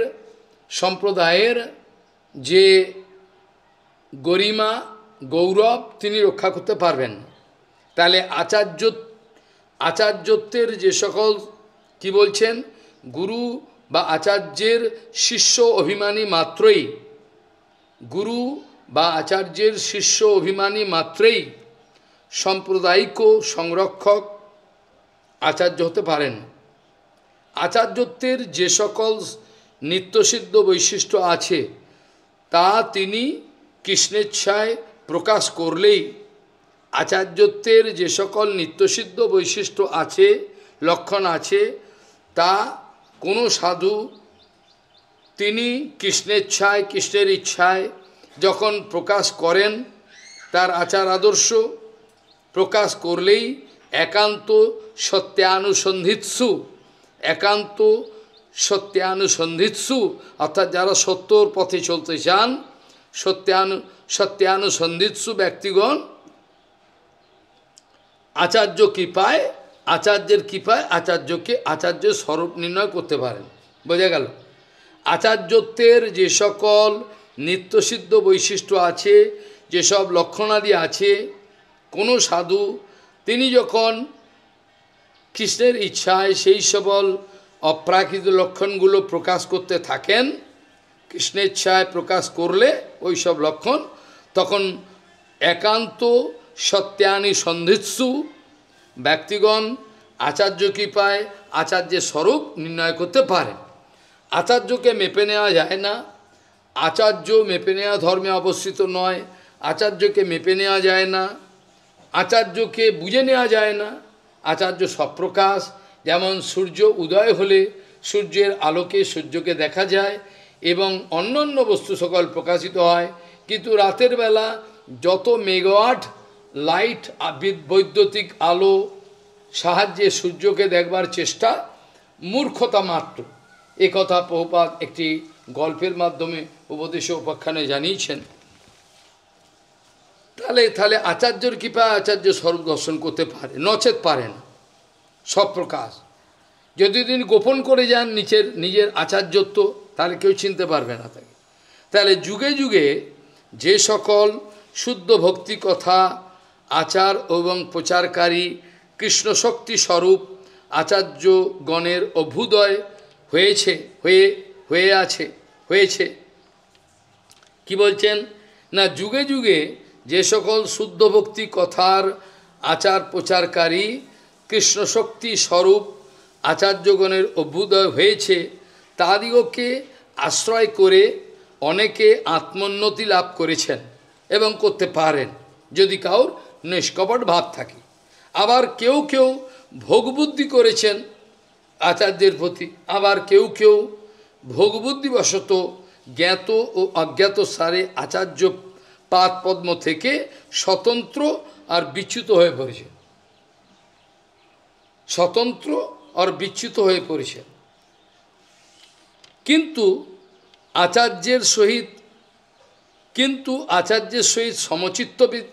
সম্প্রদায়ের যে গরিমা গৌরব তিনি রক্ষা করতে পারবেন তাহলে আচার্য আচার্যত্বের যে সকল কি বলছেন গুরু বা আচার্যের শিষ্য অভিমানী মাত্রই গুরু বা আচার্যের শিষ্য অভিমানী মাত্রেই সাম্প্রদায়িক সংরক্ষক আচার্য হতে পারেন আচার্যত্বের যে সকল নিত্যসিদ্ধ বৈশিষ্ট্য আছে তা তিনি কৃষ্ণেচ্ছায় প্রকাশ করলেই আচার্যত্বের যে সকল নিত্যসিদ্ধ বৈশিষ্ট্য আছে লক্ষণ আছে তা কোনো সাধু তিনি কৃষ্ণেচ্ছায় কৃষ্ণের ইচ্ছায় যখন প্রকাশ করেন তার আচার আদর্শ প্রকাশ করলেই একান্ত সত্যানুসন্ধিৎসু একান্ত সত্যানুসন্ধিৎসু অর্থাৎ যারা সত্যর পথে চলতে চান সত্যানু সত্যানুসন্ধিৎসু ব্যক্তিগণ আচার্য কৃপায় আচার্যের কৃপায় আচার্যকে আচার্যের স্বরূপ নির্ণয় করতে পারেন বোঝা গেল আচার্যত্বের যে সকল নিত্যসিদ্ধ বৈশিষ্ট্য আছে যেসব লক্ষণাদি আছে কোনো সাধু তিনি যখন কৃষ্ণের ইচ্ছায় সেই সবল অপ্রাকৃত লক্ষণগুলো প্রকাশ করতে থাকেন কৃষ্ণের ইচ্ছায় প্রকাশ করলে ওই সব লক্ষণ তখন একান্ত সত্যানি সন্ধিৎসু ব্যক্তিগণ আচার্য কৃপায় আচার্যের স্বরূপ নির্ণয় করতে পারে আচার্যকে মেপে নেওয়া যায় না আচার্য মেপে নেওয়া ধর্মে অবস্থিত নয় আচার্যকে মেপে নেওয়া যায় না আচার্যকে বুঝে নেওয়া যায় না আচার্য সপ্রকাশ যেমন সূর্য উদয় হলে সূর্যের আলোকে সূর্যকে দেখা যায় এবং অন্যান্য বস্তু সকল প্রকাশিত হয় কিন্তু রাতের বেলা যত মেগাওয়াট লাইট বৈদ্যুতিক আলো সাহায্যে সূর্যকে দেখবার চেষ্টা মূর্খতা মাত্র একথা প্রভুপাত একটি গল্পের মাধ্যমে উপদেশ উপাখ্যানে জানিয়েছেন তাহলে তাহলে আচার্যর কৃপা আচার্য স্বরূপ দর্শন করতে পারে নচেত পারে না সব প্রকাশ যদি তিনি গোপন করে যান নিচের নিজের আচার্যত্ব তাহলে কেউ চিনতে পারবে না তাকে তাহলে যুগে যুগে যে সকল শুদ্ধ ভক্তি কথা আচার এবং প্রচারকারী কৃষ্ণ শক্তি স্বরূপ আচার্যগণের অভ্যুদয় হয়েছে হয়ে হয়ে আছে হয়েছে কি বলছেন না যুগে যুগে যে সকল শুদ্ধ ভক্তি কথার আচার প্রচারকারী কৃষ্ণ শক্তি স্বরূপ আচার্যগণের অভ্যুদয় হয়েছে তাদিগকে আশ্রয় করে অনেকে আত্মোন্নতি লাভ করেছেন এবং করতে পারেন যদি কাউর নিষ্কপট ভাব থাকে আবার কেউ কেউ ভোগবুদ্ধি করেছেন আচার্যের প্রতি আবার কেউ কেউ ভোগবুদ্ধিবশত জ্ঞাত ও অজ্ঞাত সারে আচার্য পাদপদ্ম থেকে স্বতন্ত্র আর বিচ্যুত হয়ে পড়েছে স্বতন্ত্র আর বিচ্যুত হয়ে পড়েছে কিন্তু আচার্যের সহিত কিন্তু আচার্যের সহিত সমচিত্তবিদ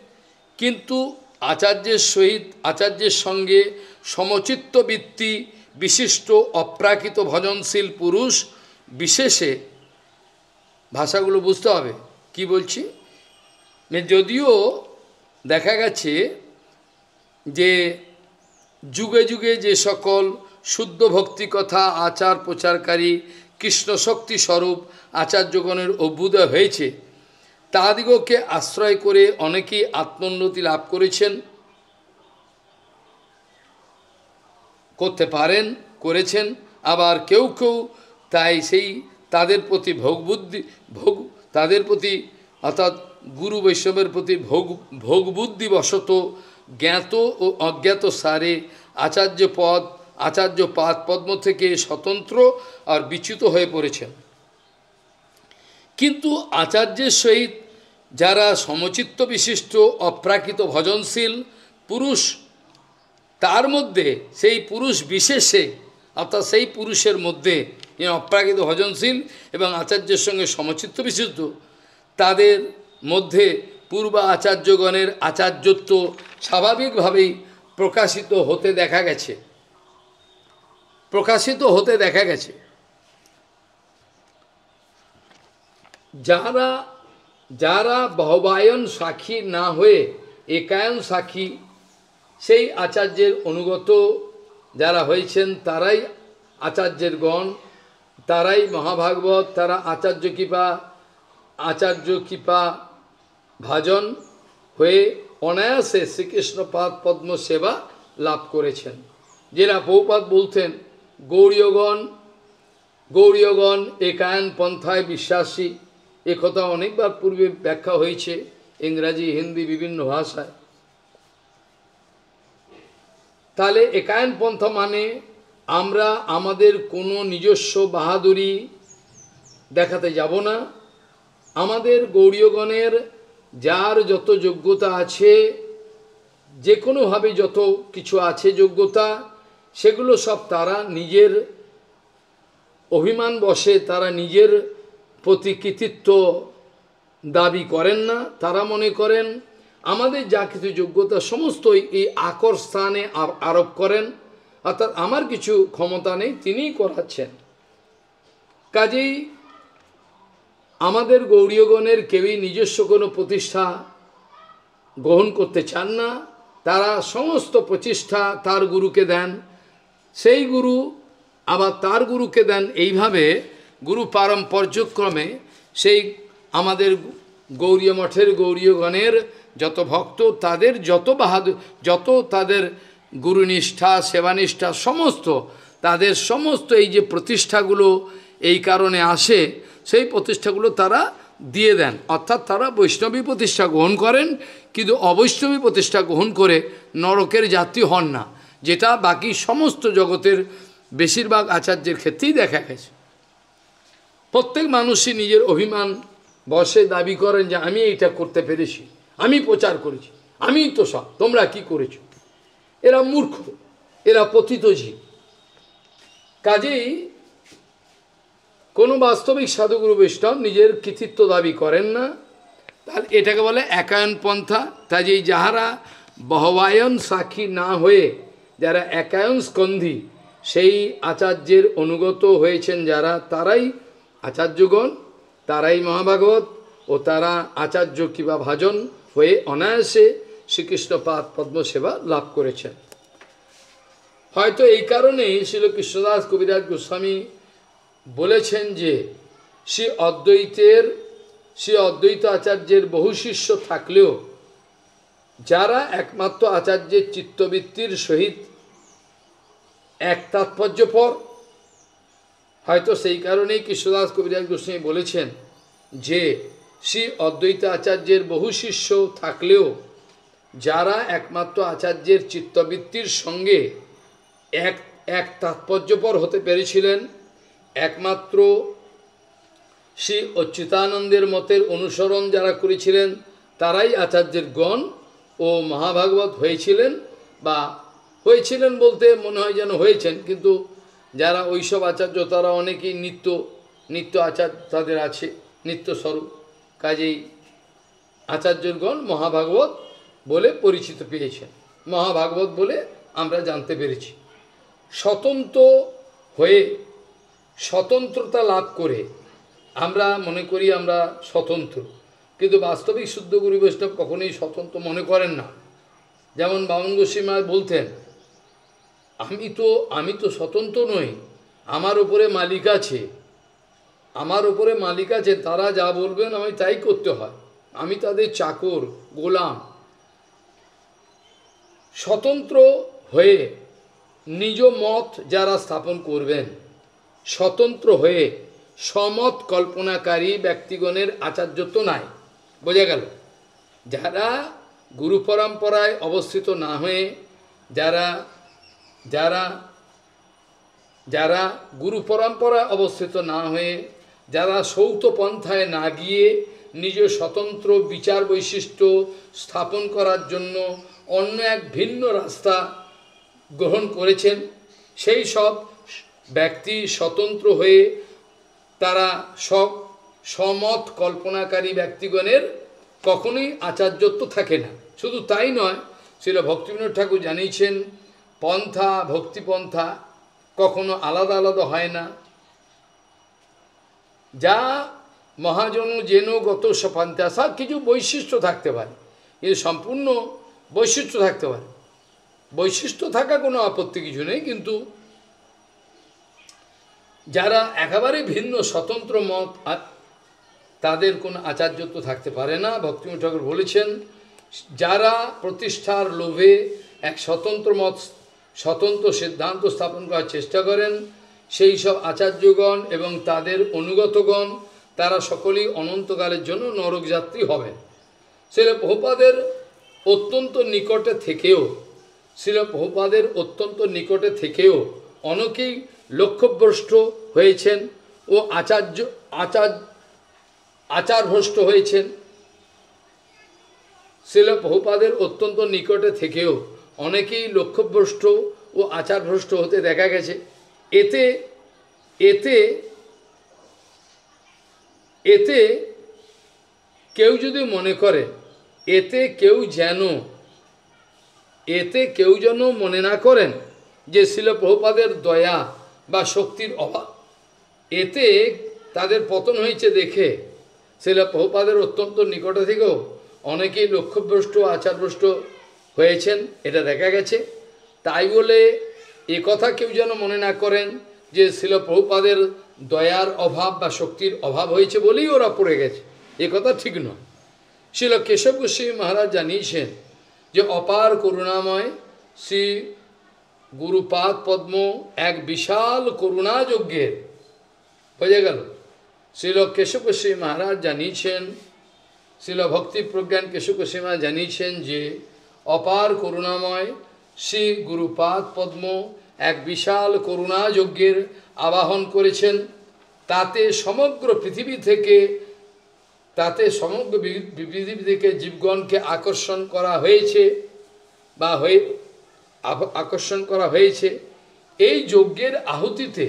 কিন্তু আচার্যের সহিত আচার্যের সঙ্গে সমচিত্তবৃত্তি বিশিষ্ট অপ্রাকৃত ভজনশীল পুরুষ বিশেষে ভাষাগুলো বুঝতে হবে কি বলছি যদিও দেখা গেছে যে যুগে যুগে যে সকল শুদ্ধ ভক্তি কথা আচার প্রচারকারী কৃষ্ণ শক্তি স্বরূপ আচার্যগণের অভ্যুদয় হয়েছে তাদিগকে আশ্রয় করে অনেকেই আত্মোন্নতি লাভ করেছেন করতে পারেন করেছেন আবার কেউ কেউ তাই সেই তাদের প্রতি ভোগবুদ্ধি ভোগ তাদের প্রতি অর্থাৎ গুরু বৈষ্ণবের প্রতি ভোগ ভোগবুদ্ধিবশত জ্ঞাত ও অজ্ঞাত সারে আচার্য পদ আচার্য পাদ পদ্ম থেকে স্বতন্ত্র আর বিচ্যুত হয়ে পড়েছেন কিন্তু আচার্যের সহিত যারা সমচিত্ত বিশিষ্ট অপ্রাকৃত ভজনশীল পুরুষ তার মধ্যে সেই পুরুষ বিশেষে অর্থাৎ সেই পুরুষের মধ্যে অপ্রাকৃত ভজনশীল এবং আচার্যের সঙ্গে সমচিত্ত বিশিষ্ট তাদের মধ্যে পূর্ব আচার্যগণের আচার্যত্ব স্বাভাবিকভাবেই প্রকাশিত হতে দেখা গেছে প্রকাশিত হতে দেখা গেছে যারা যারা বহবায়ন সাক্ষী না হয়ে একায়ন সাক্ষী সেই আচার্যের অনুগত যারা হয়েছেন তারাই আচার্যের গণ তারাই মহাভাগবত তারা আচার্য কৃপা আচার্য কৃপা ভাজন হয়ে অনায়াসে শ্রীকৃষ্ণ পাদ পদ্ম সেবা লাভ করেছেন যেরা বহুপাত বলতেন গৌরীয়গণ গৌরীয়গণ একায়ন পন্থায় বিশ্বাসী একথা অনেকবার পূর্বে ব্যাখ্যা হয়েছে ইংরাজি হিন্দি বিভিন্ন ভাষায় তাহলে একায়ন পন্থা মানে আমরা আমাদের কোনো নিজস্ব বাহাদুরি দেখাতে যাব না আমাদের গৌরীয়গণের যার যত যোগ্যতা আছে যে কোনোভাবে যত কিছু আছে যোগ্যতা সেগুলো সব তারা নিজের অভিমান বসে তারা নিজের প্রতি কৃতিত্ব দাবি করেন না তারা মনে করেন আমাদের যা কিছু যোগ্যতা সমস্তই এই আকর স্থানে আরোপ করেন অর্থাৎ আমার কিছু ক্ষমতা নেই তিনিই করাচ্ছেন কাজেই আমাদের গৌরীয়গণের কেউই নিজস্ব কোনো প্রতিষ্ঠা গ্রহণ করতে চান না তারা সমস্ত প্রচেষ্টা তার গুরুকে দেন সেই গুরু আবার তার গুরুকে দেন এইভাবে গুরু পারম্পর্যক্রমে সেই আমাদের গৌরীয় মঠের গৌরীয়গণের যত ভক্ত তাদের যত বাহাদুর যত তাদের গুরুনিষ্ঠা সেবানিষ্ঠা সমস্ত তাদের সমস্ত এই যে প্রতিষ্ঠাগুলো এই কারণে আসে সেই প্রতিষ্ঠাগুলো তারা দিয়ে দেন অর্থাৎ তারা বৈষ্ণবী প্রতিষ্ঠা গ্রহণ করেন কিন্তু অবৈষ্ণবী প্রতিষ্ঠা গ্রহণ করে নরকের যাত্রী হন না যেটা বাকি সমস্ত জগতের বেশিরভাগ আচার্যের ক্ষেত্রেই দেখা গেছে প্রত্যেক মানুষই নিজের অভিমান বসে দাবি করেন যে আমি এইটা করতে পেরেছি আমি প্রচার করেছি আমি তো সব তোমরা কি করেছ এরা মূর্খ এরা পতিত জীব কাজেই কোনো বাস্তবিক সাধুগুরু বৈষ্ণব নিজের কৃতিত্ব দাবি করেন না তাহলে এটাকে বলে একায়ন পন্থা তাই যে যাহারা বহবায়ন সাক্ষী না হয়ে যারা একায়ন স্কন্ধি সেই আচার্যের অনুগত হয়েছেন যারা তারাই আচার্যগণ তারাই মহাভাগবত ও তারা আচার্য কিবা ভাজন হয়ে অনায়াসে শ্রীকৃষ্ণ পাদ পদ্মসেবা লাভ করেছেন হয়তো এই কারণেই শিল কৃষ্ণদাস কবিরাজ গোস্বামী বলেছেন যে শ্রী অদ্বৈতের শ্রী অদ্বৈত আচার্যের বহু শিষ্য থাকলেও যারা একমাত্র আচার্যের চিত্তবৃত্তির সহিত এক তাৎপর্যপর হয়তো সেই কারণেই কৃষ্ণদাস কবিরাজ গোস্বামী বলেছেন যে শ্রী অদ্বৈত আচার্যের বহু শিষ্য থাকলেও যারা একমাত্র আচার্যের চিত্তবৃত্তির সঙ্গে এক এক তাৎপর্যপর হতে পেরেছিলেন একমাত্র শ্রী অচ্যুতানন্দের মতের অনুসরণ যারা করেছিলেন তারাই আচার্যের গণ ও মহাভাগবত হয়েছিলেন বা হয়েছিলেন বলতে মনে হয় যেন হয়েছেন কিন্তু যারা ওইসব আচার্য তারা অনেকেই নিত্য নিত্য আচার্য তাদের আছে নিত্যস্বরূপ কাজেই আচার্যগণ মহাভাগবত বলে পরিচিত পেয়েছেন মহাভাগবত বলে আমরা জানতে পেরেছি স্বতন্ত্র হয়ে স্বতন্ত্রতা লাভ করে আমরা মনে করি আমরা স্বতন্ত্র কিন্তু বাস্তবিক শুদ্ধ গুরু বৈষ্ণব কখনোই স্বতন্ত্র মনে করেন না যেমন বামন মায় বলতেন আমি তো আমি তো স্বতন্ত্র নই আমার ওপরে মালিক আছে আমার ওপরে মালিক আছে তারা যা বলবেন আমি তাই করতে হয় আমি তাদের চাকর গোলাম স্বতন্ত্র হয়ে নিজ মত যারা স্থাপন করবেন স্বতন্ত্র হয়ে সমত কল্পনাকারী ব্যক্তিগণের আচার্য তো নাই বোঝা গেল যারা গুরু পরম্পরায় অবস্থিত না হয়ে যারা যারা যারা গুরু পরম্পরায় অবস্থিত না হয়ে যারা সৌত পন্থায় না গিয়ে নিজ স্বতন্ত্র বিচার বৈশিষ্ট্য স্থাপন করার জন্য অন্য এক ভিন্ন রাস্তা গ্রহণ করেছেন সেই সব ব্যক্তি স্বতন্ত্র হয়ে তারা সব সমত কল্পনাকারী ব্যক্তিগণের কখনোই আচার্যত্ব থাকে না শুধু তাই নয় ছিল ভক্তিবিনোদ ঠাকুর জানিয়েছেন পন্থা ভক্তিপন্থা কখনো আলাদা আলাদা হয় না যা মহাজন যেন গত সপান্তে আসা কিছু বৈশিষ্ট্য থাকতে পারে কিন্তু সম্পূর্ণ বৈশিষ্ট্য থাকতে পারে বৈশিষ্ট্য থাকা কোনো আপত্তি কিছু নেই কিন্তু যারা একেবারে ভিন্ন স্বতন্ত্র মত তাদের কোনো আচার্য তো থাকতে পারে না ভক্তিম ঠাকুর বলেছেন যারা প্রতিষ্ঠার লোভে এক স্বতন্ত্র মত স্বতন্ত্র সিদ্ধান্ত স্থাপন করার চেষ্টা করেন সেই সব আচার্যগণ এবং তাদের অনুগতগণ তারা সকলেই অনন্তকালের জন্য নরকযাত্রী হবেন শিল প্রভুপাদের অত্যন্ত নিকটে থেকেও শিল বহুপাদের অত্যন্ত নিকটে থেকেও অনেকেই লক্ষ্যভ্রষ্ট হয়েছেন ও আচার্য আচার আচারভ্রষ্ট হয়েছেন শিল বহুপাদের অত্যন্ত নিকটে থেকেও অনেকেই লক্ষ্যভ্রষ্ট ও আচারভ্রষ্ট হতে দেখা গেছে এতে এতে এতে কেউ যদি মনে করে এতে কেউ যেন এতে কেউ যেন মনে না করেন যে শিল দয়া বা শক্তির অভাব এতে তাদের পতন হয়েছে দেখে শিলা প্রহুপাদের অত্যন্ত নিকটে থেকেও অনেকেই লক্ষ্যভ্রষ্ট আচারভ্রষ্ট হয়েছেন এটা দেখা গেছে তাই বলে এ কথা কেউ যেন মনে না করেন যে শিল প্রহুপাদের দয়ার অভাব বা শক্তির অভাব হয়েছে বলেই ওরা পড়ে গেছে এ কথা ঠিক নয় শিল কেশব গোস্বামী মহারাজ জানিয়েছেন যে অপার করুণাময় শ্রী গুরুপাদ পদ্ম এক বিশাল করুণা যজ্ঞের বোঝা গেল শিল কেশবশ্রী মহারাজ জানিয়েছেন শিল ভক্তি প্রজ্ঞান কেশবশ্রী মহারাজ জানিয়েছেন যে অপার করুণাময় শ্রী গুরুপাদ পদ্ম এক বিশাল করুণা যজ্ঞের আবাহন করেছেন তাতে সমগ্র পৃথিবী থেকে তাতে সমগ্র পৃথিবী থেকে জীবগণকে আকর্ষণ করা হয়েছে বা হয়ে আকর্ষণ করা হয়েছে এই যজ্ঞের আহুতিতে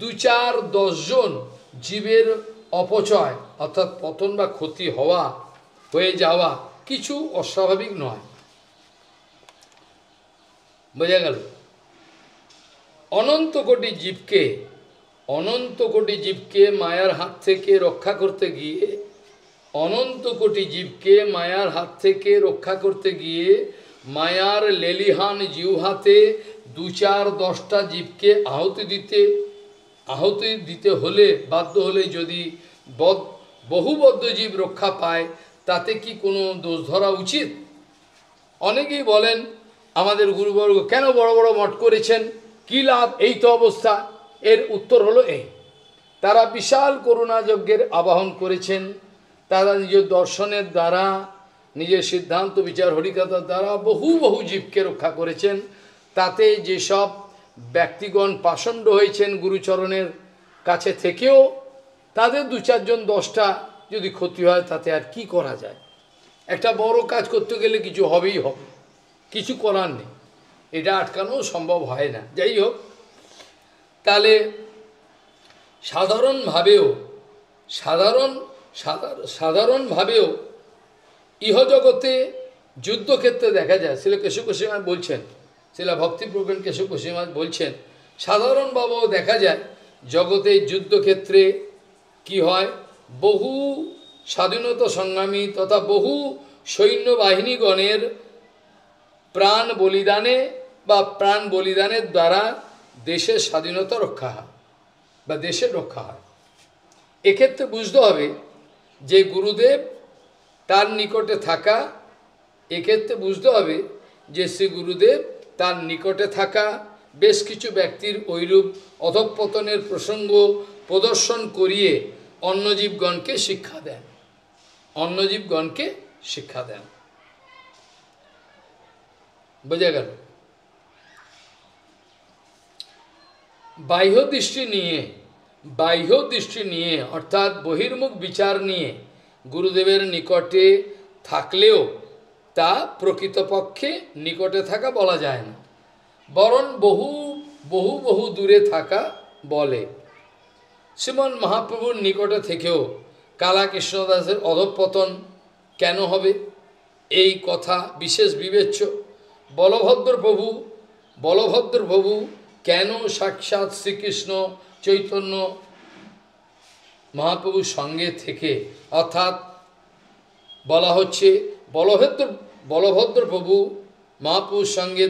দু চার দশজন জীবের অপচয় অর্থাৎ পতন বা ক্ষতি হওয়া হয়ে যাওয়া কিছু অস্বাভাবিক নয় বোঝা গেল অনন্ত কোটি জীবকে অনন্ত কোটি জীবকে মায়ার হাত থেকে রক্ষা করতে গিয়ে অনন্ত কোটি জীবকে মায়ার হাত থেকে রক্ষা করতে গিয়ে মায়ার লেলিহান জিউহাতে দু চার দশটা জীবকে আহতি দিতে আহতি দিতে হলে বাধ্য হলে যদি বদ বহুবদ্ধ জীব রক্ষা পায় তাতে কি কোনো দোষ ধরা উচিত অনেকেই বলেন আমাদের গুরুবর্গ কেন বড় বড় মঠ করেছেন কি লাভ এই তো অবস্থা এর উত্তর হলো এই তারা বিশাল করুণাযজ্ঞের আবাহন করেছেন তারা নিজের দর্শনের দ্বারা নিজের সিদ্ধান্ত বিচার হরিকতার দ্বারা বহু বহু জীবকে রক্ষা করেছেন তাতে যেসব ব্যক্তিগণ পাষণ্ড হয়েছেন গুরুচরণের কাছে থেকেও তাদের দু চারজন দশটা যদি ক্ষতি হয় তাতে আর কি করা যায় একটা বড় কাজ করতে গেলে কিছু হবেই হবে কিছু করার নেই এটা আটকানো সম্ভব হয় না যাই হোক তাহলে সাধারণভাবেও সাধারণ সাধারণভাবেও ইহজগতে যুদ্ধক্ষেত্রে দেখা যায় শিল কেশু কোশিমার বলছেন শিলা ভক্তিপ্রবীণ কেশু কোশিমার বলছেন সাধারণভাবে দেখা যায় জগতে যুদ্ধক্ষেত্রে কি হয় বহু স্বাধীনতা সংগ্রামী তথা বহু সৈন্যবাহিনীগণের প্রাণ বলিদানে বা প্রাণ বলিদানের দ্বারা দেশের স্বাধীনতা রক্ষা হয় বা দেশের রক্ষা হয় এক্ষেত্রে বুঝতে হবে যে গুরুদেব তার নিকটে থাকা এক্ষেত্রে বুঝতে হবে যে শ্রী গুরুদেব তার নিকটে থাকা বেশ কিছু ব্যক্তির ঐরূপ অধঃপতনের প্রসঙ্গ প্রদর্শন করিয়ে অন্নজীবগণকে শিক্ষা দেন অন্নজীবগণকে শিক্ষা দেন বোঝা গেল বাহ্য দৃষ্টি নিয়ে বাহ্য দৃষ্টি নিয়ে অর্থাৎ বহির্মুখ বিচার নিয়ে গুরুদেবের নিকটে থাকলেও তা প্রকৃতপক্ষে নিকটে থাকা বলা যায় না বরং বহু বহু বহু দূরে থাকা বলে শ্রীমন মহাপ্রভুর নিকটে থেকেও কালা কৃষ্ণদাসের অধপতন কেন হবে এই কথা বিশেষ বিবেচ্য বলভদ্র প্রভু বলভদ্র প্রভু কেন সাক্ষাৎ শ্রীকৃষ্ণ চৈতন্য মহাপ্রভুর সঙ্গে থেকে অর্থাৎ বলা হচ্ছে বলভদ্র বলভদ্র প্রভু মহাপ্রভুর সঙ্গে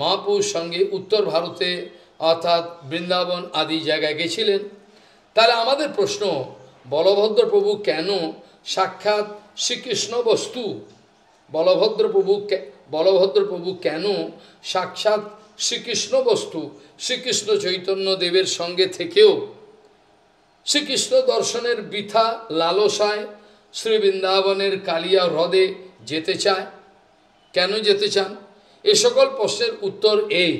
মহাপ্রভুর সঙ্গে উত্তর ভারতে অর্থাৎ বৃন্দাবন আদি জায়গায় গেছিলেন তাহলে আমাদের প্রশ্ন বলভদ্র প্রভু কেন সাক্ষাৎ শ্রীকৃষ্ণ বস্তু বলভদ্র প্রভু বলভদ্র প্রভু কেন সাক্ষাৎ শ্রীকৃষ্ণ বস্তু শ্রীকৃষ্ণ চৈতন্য দেবের সঙ্গে থেকেও শ্রীকৃষ্ণ দর্শনের বৃথা লালসায় শ্রী বৃন্দাবনের কালিয়া হ্রদে যেতে চায় কেন যেতে চান এ সকল প্রশ্নের উত্তর এই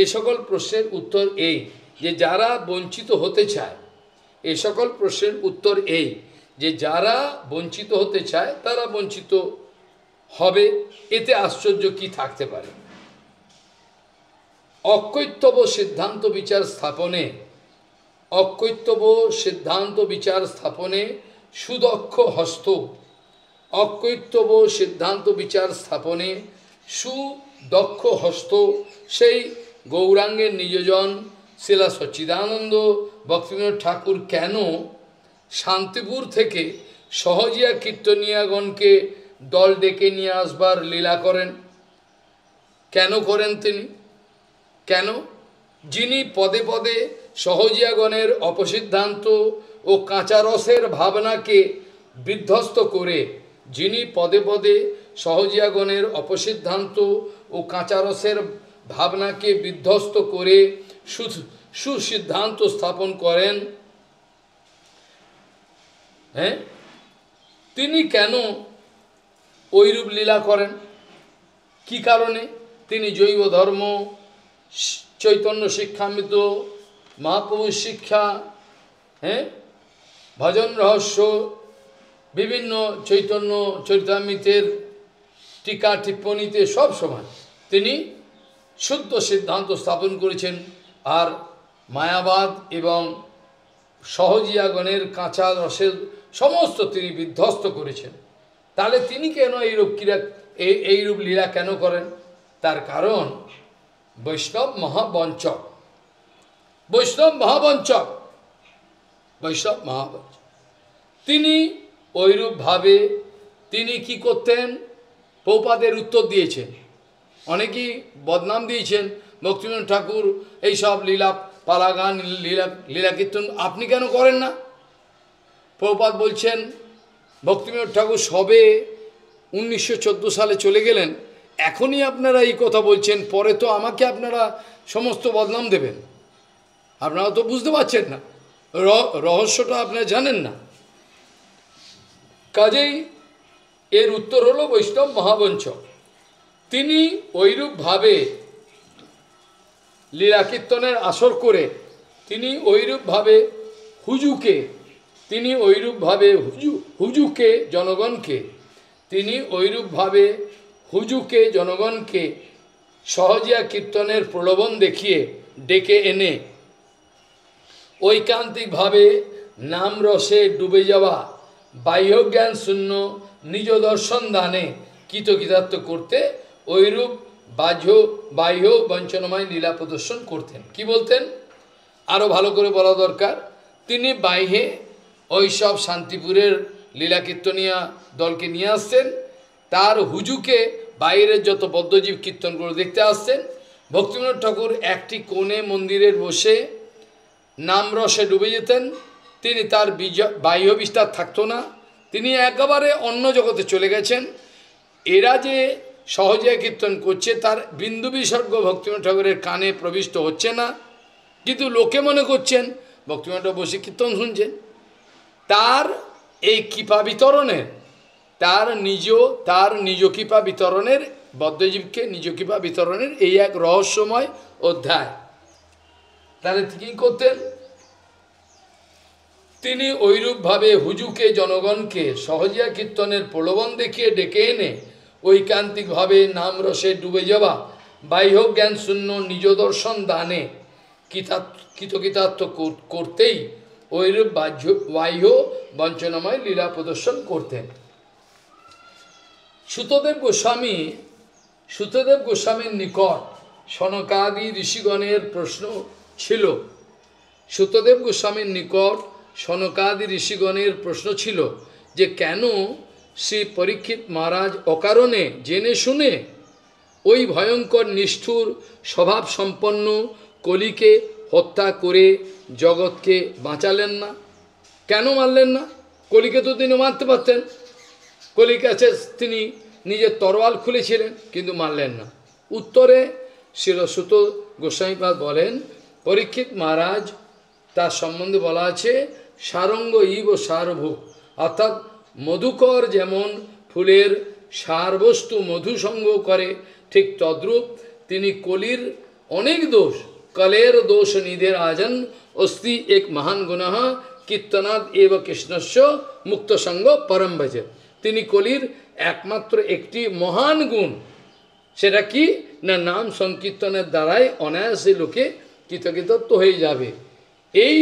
এ সকল প্রশ্নের উত্তর এই যে যারা বঞ্চিত হতে চায় এ সকল প্রশ্নের উত্তর এই যে যারা বঞ্চিত হতে চায় তারা বঞ্চিত হবে এতে আশ্চর্য কি থাকতে পারে অকৈত্যব সিদ্ধান্ত বিচার স্থাপনে অকৈত্যব্য সিদ্ধান্ত বিচার স্থাপনে সুদক্ষ হস্ত অকৈত্যব সিদ্ধান্ত বিচার স্থাপনে সুদক্ষ হস্ত সেই গৌরাঙ্গের নিজজন শিলা সচ্চিদানন্দ ভক্তিবিনোদ ঠাকুর কেন শান্তিপুর থেকে সহজিয়া কীর্তনিয়াগণকে দল ডেকে নিয়ে আসবার লীলা করেন কেন করেন তিনি কেন যিনি পদে পদে সহজিয়াগণের অপসিদ্ধান্ত ও কাঁচারসের ভাবনাকে বিধ্বস্ত করে যিনি পদে পদে সহজিয়াগণের অপসিদ্ধান্ত ও কাঁচারসের ভাবনাকে বিধ্বস্ত করে সুসিদ্ধান্ত স্থাপন করেন হ্যাঁ তিনি কেন ঐরূপ লীলা করেন কি কারণে তিনি জৈব ধর্ম চৈতন্য শিক্ষামিত মহাপ্রভুর শিক্ষা হ্যাঁ ভজন রহস্য বিভিন্ন চৈতন্য চৈতামিতের টিকা টিপ্পণীতে সব সময় তিনি শুদ্ধ সিদ্ধান্ত স্থাপন করেছেন আর মায়াবাদ এবং সহজিয়াগণের কাঁচা রসের সমস্ত তিনি বিধ্বস্ত করেছেন তাহলে তিনি কেন এইরূপ ক্রীড়া এইরূপ লীলা কেন করেন তার কারণ বৈষ্ণব মহাবঞ্চক বৈষ্ণব মহাবঞ্চক বৈষ্ণব মহাবঞ্চক তিনি ওইরূপভাবে তিনি কি করতেন পৌপাদের উত্তর দিয়েছেন অনেকেই বদনাম দিয়েছেন ভক্তিজন ঠাকুর এইসব লীলা পালা গান লীলা লীলা কীর্তন আপনি কেন করেন না প্রপাত বলছেন ভক্তিবিনোদ ঠাকুর সবে উনিশশো সালে চলে গেলেন এখনই আপনারা এই কথা বলছেন পরে তো আমাকে আপনারা সমস্ত বদনাম দেবেন আপনারা তো বুঝতে পারছেন না রহস্যটা আপনারা জানেন না কাজেই এর উত্তর হলো বৈষ্ণব মহাবঞ্চ তিনি ওইরূপভাবে লীলা কীর্তনের আসর করে তিনি ওইরূপভাবে হুজুকে তিনি ওইরূপভাবে হুজু হুজুকে জনগণকে তিনি ওইরূপভাবে হুজুকে জনগণকে সহজিয়া কীর্তনের প্রলোভন দেখিয়ে ডেকে এনে ঐকান্তিকভাবে নাম রসে ডুবে যাওয়া বাহ্যজ্ঞান শূন্য নিজ দর্শন দানে কৃতকৃতার্থ করতে ঐরূপ বাহ্য বাহ্য বঞ্চনময় লীলা প্রদর্শন করতেন কি বলতেন আরও ভালো করে বলা দরকার তিনি বাইহে ঐসব শান্তিপুরের লীলা কীর্তনিয়া দলকে নিয়ে আসতেন তার হুজুকে বাইরের যত বদ্ধজীব কীর্তনগুলো দেখতে আসছেন ভক্তিবিনোদ ঠাকুর একটি কোণে মন্দিরের বসে নাম রসে ডুবে যেতেন তিনি তার বাহ্য বিস্তার থাকতো না তিনি একেবারে অন্য জগতে চলে গেছেন এরা যে সহজে কীর্তন করছে তার বিন্দু বিসর্গ ভক্তিমন ঠাকুরের কানে প্রবিষ্ট হচ্ছে না কিন্তু লোকে মনে করছেন ভক্তিমন ঠাকুর বসে কীর্তন শুনছেন তার এই কৃপা বিতরণের তার নিজ তার নিজ কৃপা বিতরণের বদ্ধজীবকে নিজ কৃপা বিতরণের এই এক রহস্যময় অধ্যায় তাহলে কি করতেন তিনি ঐরূপভাবে হুজুকে জনগণকে সহজিয়া কীর্তনের প্রলোভন দেখিয়ে ডেকে এনে ঐকান্তিকভাবে নামরসে ডুবে যাওয়া বাহ্য জ্ঞান শূন্য নিজ দর্শন দানে কৃতকৃতার্থ করতেই ঐরূপ বাহ্য বাহ্য বঞ্চনাময় লীলা প্রদর্শন করতেন সুতদেব গোস্বামী সুতদেব গোস্বামীর নিকট সনকাদি ঋষিগণের প্রশ্ন ছিল সত্যদেব গোস্বামীর নিকট সনকাদি ঋষিগণের প্রশ্ন ছিল যে কেন শ্রী পরীক্ষিত মহারাজ অকারণে জেনে শুনে ওই ভয়ঙ্কর নিষ্ঠুর স্বভাব সম্পন্ন কলিকে হত্যা করে জগৎকে বাঁচালেন না কেন মারলেন না কলিকে তো তিনি মারতে পারতেন কলির কাছে তিনি নিজের তরোয়াল খুলেছিলেন কিন্তু মারলেন না উত্তরে শিরসুত গোস্বামীপাদ বলেন পরীক্ষিত মহারাজ তার সম্বন্ধে বলা আছে সারঙ্গ ইব সার্ভ অর্থাৎ মধুকর যেমন ফুলের সারবস্তু মধু সংগ্রহ করে ঠিক তদ্রূপ তিনি কলির অনেক দোষ কলের দোষ নিধের আজন অস্তি এক মহান গুণাহ কীর্তনাদ এব কৃষ্ণস্য মুক্তসঙ্গ পরম তিনি কলির একমাত্র একটি মহান গুণ সেটা কি না নাম সংকীর্তনের দ্বারাই অনায়াসে লোকে কৃতকৃতত্ব হয়ে যাবে এই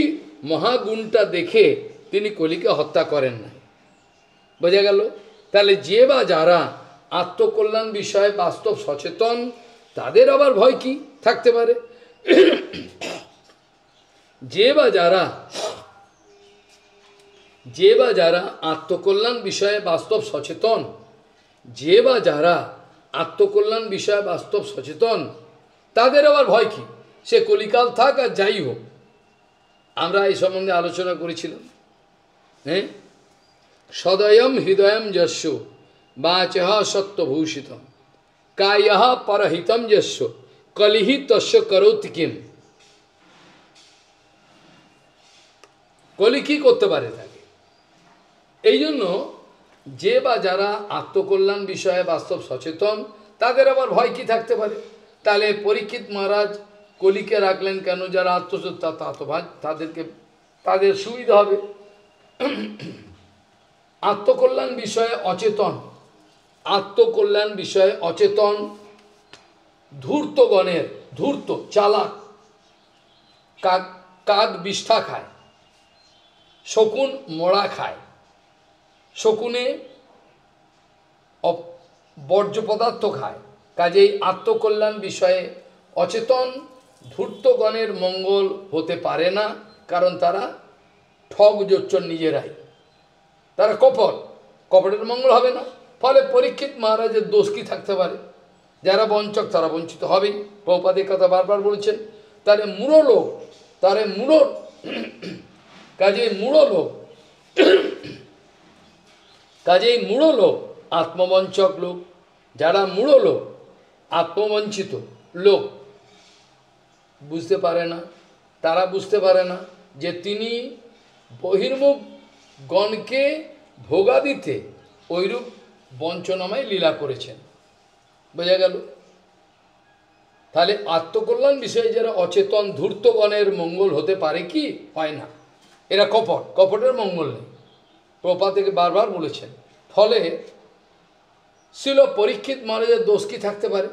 মহাগুণটা দেখে তিনি কলিকে হত্যা করেন না বোঝা গেল তাহলে যে বা যারা আত্মকল্যাণ বিষয়ে বাস্তব সচেতন তাদের আবার ভয় কি থাকতে পারে যে বা যারা যে বা যারা আত্মকল্যাণ বিষয়ে বাস্তব সচেতন যে বা যারা আত্মকল্যাণ বিষয়ে বাস্তব সচেতন তাদের আবার ভয় কী সে কলিকাল থাক আর যাই হোক আমরা এই সম্বন্ধে আলোচনা করেছিলাম হ্যাঁ সদয়ম হৃদয়ম যস্য বাচহ সত্যভূষিত কায় পরহিতম যস্য কলিহি তস্য করৌতি কিম কলি কি করতে পারে তাকে এই জন্য যে বা যারা আত্মকল্যাণ বিষয়ে বাস্তব সচেতন তাদের আবার ভয় কি থাকতে পারে তাহলে পরীক্ষিত মহারাজ কলিকে রাখলেন কেন যারা আত্মসত্তা ভাজ তাদেরকে তাদের সুবিধা হবে আত্মকল্যাণ বিষয়ে অচেতন আত্মকল্যাণ বিষয়ে অচেতন ধূর্তগণের ধূর্ত চালাক কাক কাক বিষ্ঠা খায় শকুন মরা খায় শকুনে বর্জ্য পদার্থ খায় কাজেই আত্মকল্যাণ বিষয়ে অচেতন ধূর্তগণের মঙ্গল হতে পারে না কারণ তারা ঠগ জোচ্চর নিজেরাই তারা কপট কপটের মঙ্গল হবে না ফলে পরীক্ষিত মহারাজের দোষ কি থাকতে পারে যারা বঞ্চক তারা বঞ্চিত হবেই বহুপাদের কথা বারবার বলছেন তারে মূঢ় লোক তারে মূঢ় কাজেই মূঢ় লোক কাজেই মূঢ় লোক আত্মবঞ্চক লোক যারা মূঢ় লোক আত্মবঞ্চিত লোক বুঝতে পারে না তারা বুঝতে পারে না যে তিনি বহির্মুখ গণকে দিতে ঐরূপ বঞ্চনামায় লীলা করেছেন বোঝা গেল তাহলে আত্মকল্যাণ বিষয়ে যারা অচেতন ধূর্তগণের মঙ্গল হতে পারে কি হয় না এরা কপট কপটের মঙ্গল নেই প্রপা থেকে বারবার বলেছেন ফলে ছিল পরীক্ষিত মহারাজের দোষ কি থাকতে পারে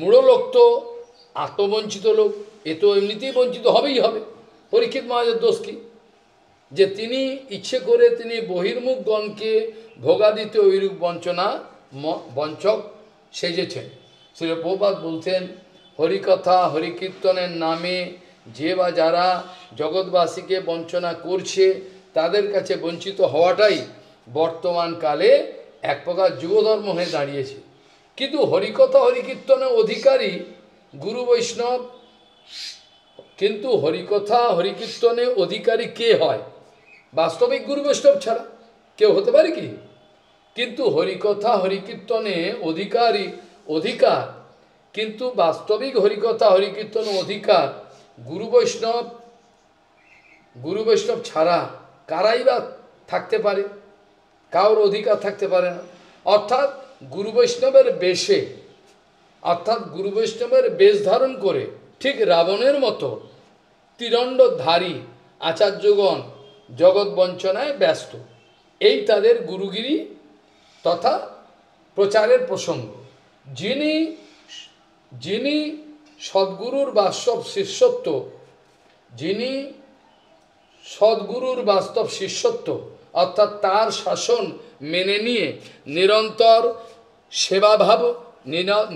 মূঢ়লোক তো আত্মবঞ্চিত লোক এ তো এমনিতেই বঞ্চিত হবেই হবে পরীক্ষিত মহাজের দোষ কী যে তিনি ইচ্ছে করে তিনি বহির্মুখগণকে ভোগাদিতে ওইরূপ বঞ্চনা বঞ্চক সেজেছেন শ্রী প্রপাত বলতেন হরিকথা হরিকীর্তনের নামে যে বা যারা জগৎবাসীকে বঞ্চনা করছে তাদের কাছে বঞ্চিত হওয়াটাই বর্তমানকালে এক প্রকার যুবধর্ম হয়ে দাঁড়িয়েছে কিন্তু হরিকথা হরিকীর্তনের অধিকারী গুরু বৈষ্ণব কিন্তু হরিকথা হরিকীর্তনে অধিকারী কে হয় বাস্তবিক গুরু বৈষ্ণব ছাড়া কেউ হতে পারে কি কিন্তু হরিকথা হরিকীর্তনে অধিকারী অধিকার কিন্তু বাস্তবিক হরিকথা হরিকীর্তন অধিকার গুরু বৈষ্ণব গুরু বৈষ্ণব ছাড়া কারাই বা থাকতে পারে কারোর অধিকার থাকতে পারে না অর্থাৎ গুরু বৈষ্ণবের বেশে অর্থাৎ গুরু বৈষ্ণবের বেশ ধারণ করে ঠিক রাবণের মতো তিরণ্ডধারী আচার্যগণ জগৎ বঞ্চনায় ব্যস্ত এই তাদের গুরুগিরি তথা প্রচারের প্রসঙ্গ যিনি যিনি সদ্গুরুর বাস্তব শিষ্যত্ব যিনি সদ্গুরুর বাস্তব শিষ্যত্ব অর্থাৎ তার শাসন মেনে নিয়ে নিরন্তর সেবাভাব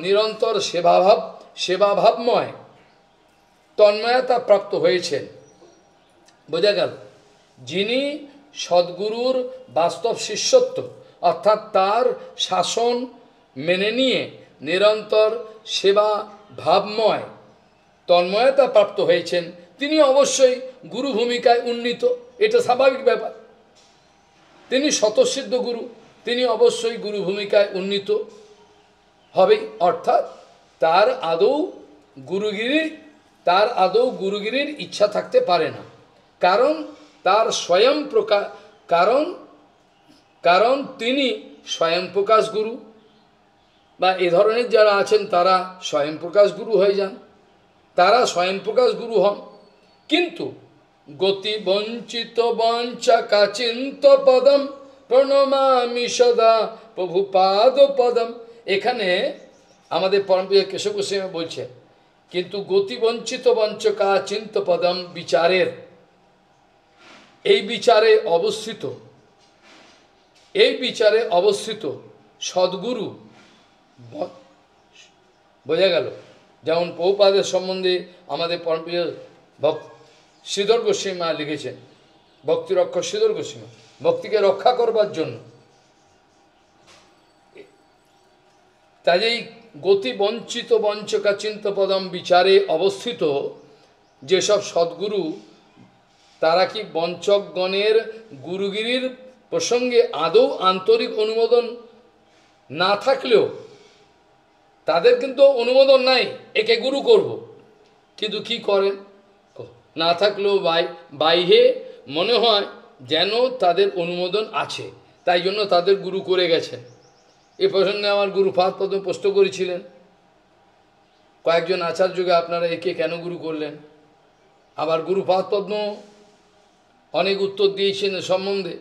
নিরন্তর সেবাভাব সেবাভাবময় তন্ময়তা প্রাপ্ত হয়েছেন বোঝা গেল যিনি সদ্গুরুর বাস্তব শিষ্যত্ব অর্থাৎ তার শাসন মেনে নিয়ে নিরন্তর সেবা ভাবময় তন্ময়তা প্রাপ্ত হয়েছেন তিনি অবশ্যই গুরু ভূমিকায় উন্নীত এটা স্বাভাবিক ব্যাপার তিনি স্বতঃসিদ্ধ গুরু তিনি অবশ্যই গুরু ভূমিকায় উন্নীত হবে অর্থাৎ তার আদৌ গুরুগিরির তার আদৌ গুরুগিরির ইচ্ছা থাকতে পারে না কারণ তার স্বয়ং প্রকাশ কারণ কারণ তিনি স্বয়ং প্রকাশ গুরু বা এ ধরনের যারা আছেন তারা স্বয়ং প্রকাশ গুরু হয়ে যান তারা স্বয়ং প্রকাশ গুরু হন কিন্তু গতি বঞ্চিত বঞ্চা কাচিন্ত পদম প্রণমামি সদা পাদ পদম এখানে আমাদের পরমপ্রিয় কেশব গোস্বামী বলছে কিন্তু গতিবঞ্চিত বঞ্চকা চিন্তপদম বিচারের এই বিচারে অবস্থিত এই বিচারে অবস্থিত সদ্গুরু বোঝা গেল যেমন পৌপাদের সম্বন্ধে আমাদের পরমপ্রিয় ভক্ত শ্রীধর মা লিখেছেন ভক্তিরক্ষ শ্রীধর গোস্বীমা ভক্তিকে রক্ষা করবার জন্য কাজেই বঞ্চিত বঞ্চকা চিন্তপদম বিচারে অবস্থিত যেসব সদ্গুরু তারা কি বঞ্চকগণের গুরুগিরির প্রসঙ্গে আদৌ আন্তরিক অনুমোদন না থাকলেও তাদের কিন্তু অনুমোদন নাই একে গুরু করব। কিন্তু কি করেন না থাকলেও বাই বাইরে মনে হয় যেন তাদের অনুমোদন আছে তাই জন্য তাদের গুরু করে গেছে এ প্রসঙ্গে আমার গুরু ফাঁদ প্রথম প্রশ্ন করেছিলেন কয়েকজন আচার্যকে আপনারা একে কেন গুরু করলেন আবার গুরু পদ্ম অনেক উত্তর দিয়েছেন সম্বন্ধে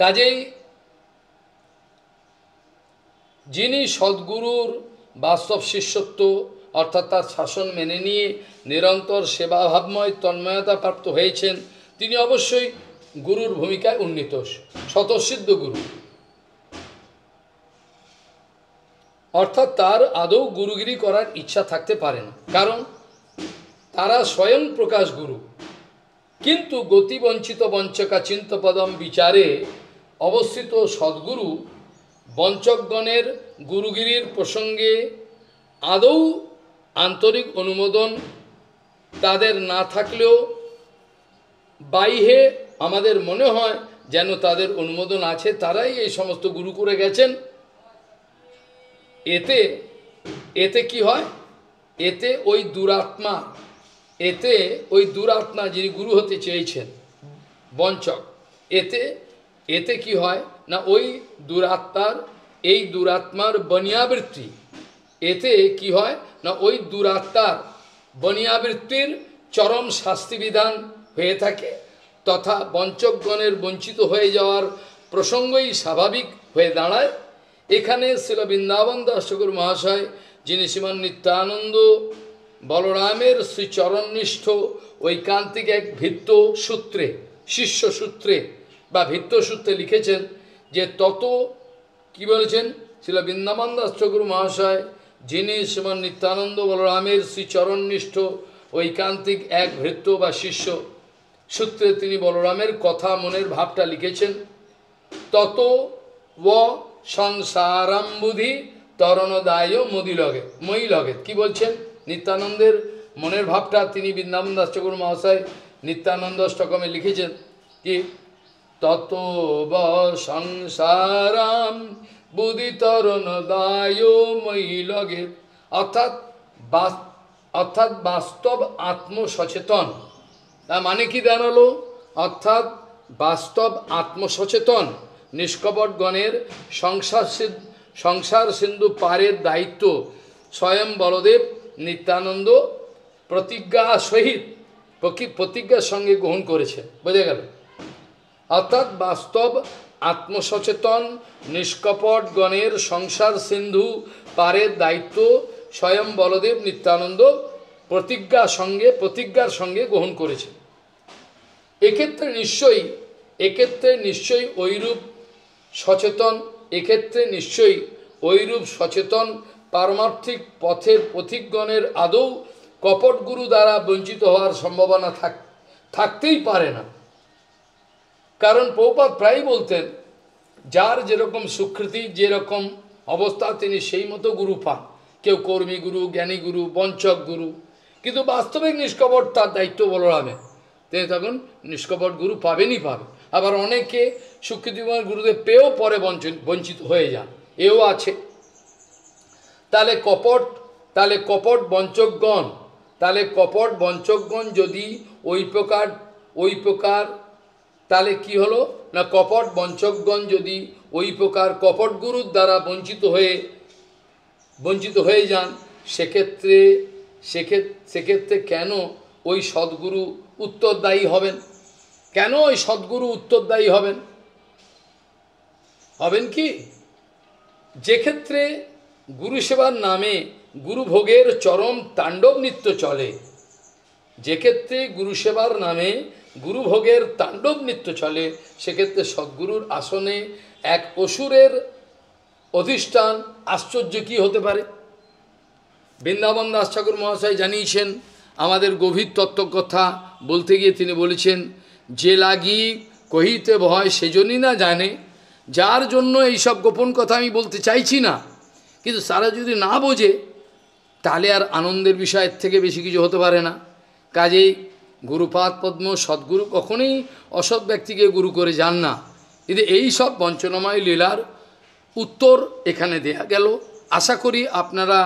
কাজেই যিনি সদ্গুরুর বাস্তব শিষ্যত্ব অর্থাৎ তার শাসন মেনে নিয়ে নিরন্তর সেবাভাবময় তন্ময়তা প্রাপ্ত হয়েছেন তিনি অবশ্যই গুরুর ভূমিকায় উন্নীত স্বতঃসিদ্ধ গুরু অর্থাৎ তার আদৌ গুরুগিরি করার ইচ্ছা থাকতে পারে না কারণ তারা স্বয়ং প্রকাশ গুরু কিন্তু গতিবঞ্চিত বঞ্চকা চিন্তপদম বিচারে অবস্থিত সদ্গুরু বঞ্চকগণের গুরুগিরির প্রসঙ্গে আদৌ আন্তরিক অনুমোদন তাদের না থাকলেও বাইহে আমাদের মনে হয় যেন তাদের অনুমোদন আছে তারাই এই সমস্ত গুরু করে গেছেন এতে এতে কি হয় এতে ওই দুরাত্মা এতে ওই দুরাত্মা যিনি গুরু হতে চেয়েছেন বঞ্চক এতে এতে কি হয় না ওই দুরাত্মার এই দুরাত্মার বনিয়াবৃত্তি এতে কি হয় না ওই দুরাত্মার বনিয়াবৃত্তির চরম শাস্তিবিধান হয়ে থাকে তথা বঞ্চকগণের বঞ্চিত হয়ে যাওয়ার প্রসঙ্গই স্বাভাবিক হয়ে দাঁড়ায় এখানে ছিল বৃন্দাবন ঠাকুর মহাশয় যিনি শ্রীমান নিত্যানন্দ বলরামের শ্রীচরণনিষ্ঠ ঐকান্তিক এক ভিত্ত সূত্রে শিষ্য সূত্রে বা ভিত্ত সূত্রে লিখেছেন যে তত কি বলেছেন শিল বৃন্দাবন দাস ঠাকুর মহাশয় যিনি শ্রীমান নিত্যানন্দ বলরামের শ্রীচরণনিষ্ঠ ঐকান্তিক এক ভৃত্য বা শিষ্য সূত্রে তিনি বলরামের কথা মনের ভাবটা লিখেছেন তত ও সংসারাম বুধি তরণদায় লগে মই লগে কি বলছেন নিত্যানন্দের মনের ভাবটা তিনি বৃন্দাবন দাস ঠাকুর মহাশয় নিত্যানন্দ অষ্টকমে লিখেছেন কি তত সংসারাম বুধি তরণদায় মই লগে অর্থাৎ অর্থাৎ বাস্তব আত্মসচেতন তার মানে কি দাঁড়ালো অর্থাৎ বাস্তব আত্মসচেতন নিষ্কপটগণের সংসার সংসার সিন্ধু পারের দায়িত্ব স্বয়ং বলদেব নিত্যানন্দ প্রতিজ্ঞা সহিত প্রতিজ্ঞার সঙ্গে গ্রহণ করেছে বোঝা গেল অর্থাৎ বাস্তব আত্মসচেতন নিষ্কপটগণের সংসার সিন্ধু পারের দায়িত্ব স্বয়ং বলদেব নিত্যানন্দ প্রতিজ্ঞা সঙ্গে প্রতিজ্ঞার সঙ্গে গ্রহণ করেছে এক্ষেত্রে নিশ্চয়ই এক্ষেত্রে নিশ্চয়ই ঐরূপ সচেতন এক্ষেত্রে নিশ্চয়ই ঐরূপ সচেতন পারমার্থিক পথের পথিকগণের আদৌ কপটগুরু দ্বারা বঞ্চিত হওয়ার সম্ভাবনা থাক থাকতেই পারে না কারণ পৌপাত প্রায় বলতেন যার যেরকম সুকৃতি যেরকম অবস্থা তিনি সেই মতো গুরু পান কেউ কর্মী গুরু জ্ঞানী গুরু বঞ্চক গুরু কিন্তু বাস্তবিক নিষ্কপট তার দায়িত্ব হবে তিনি তখন নিষ্কপট গুরু পাবেনই পাবে আবার অনেকে কুমার গুরুদেব পেয়েও পরে বঞ্চিত হয়ে যান এও আছে তাহলে কপট তাহলে কপট বঞ্চকগণ তাহলে কপট বঞ্চকগণ যদি ওই প্রকার ওই প্রকার তাহলে কি হলো না কপট বঞ্চকগণ যদি ওই প্রকার কপট গুরুর দ্বারা বঞ্চিত হয়ে বঞ্চিত হয়ে যান সেক্ষেত্রে সেক্ষেত্রে সেক্ষেত্রে কেন ওই সদ্গুরু উত্তরদায়ী হবেন কেন ওই সদ্গুরু উত্তরদায়ী হবেন হবেন কি যে ক্ষেত্রে গুরুসেবার নামে গুরুভোগের চরম তাণ্ডব নৃত্য চলে যে ক্ষেত্রে গুরুসেবার নামে গুরুভোগের তাণ্ডব নৃত্য চলে সেক্ষেত্রে সদ্গুরুর আসনে এক অসুরের অধিষ্ঠান আশ্চর্য কী হতে পারে বৃন্দাবন দাস ঠাকুর মহাশয় জানিয়েছেন আমাদের গভীর তত্ত্ব কথা বলতে গিয়ে তিনি বলেছেন যে লাগি কহিতে ভয় সেজনই না জানে যার জন্য এই সব গোপন কথা আমি বলতে চাইছি না কিন্তু সারা যদি না বোঝে তাহলে আর আনন্দের বিষয়ের থেকে বেশি কিছু হতে পারে না কাজেই গুরুপাদ পদ্ম সদ্গুরু কখনোই অসৎ ব্যক্তিকে গুরু করে যান না কিন্তু এই সব বঞ্চনাময় লীলার উত্তর এখানে দেয়া গেল আশা করি আপনারা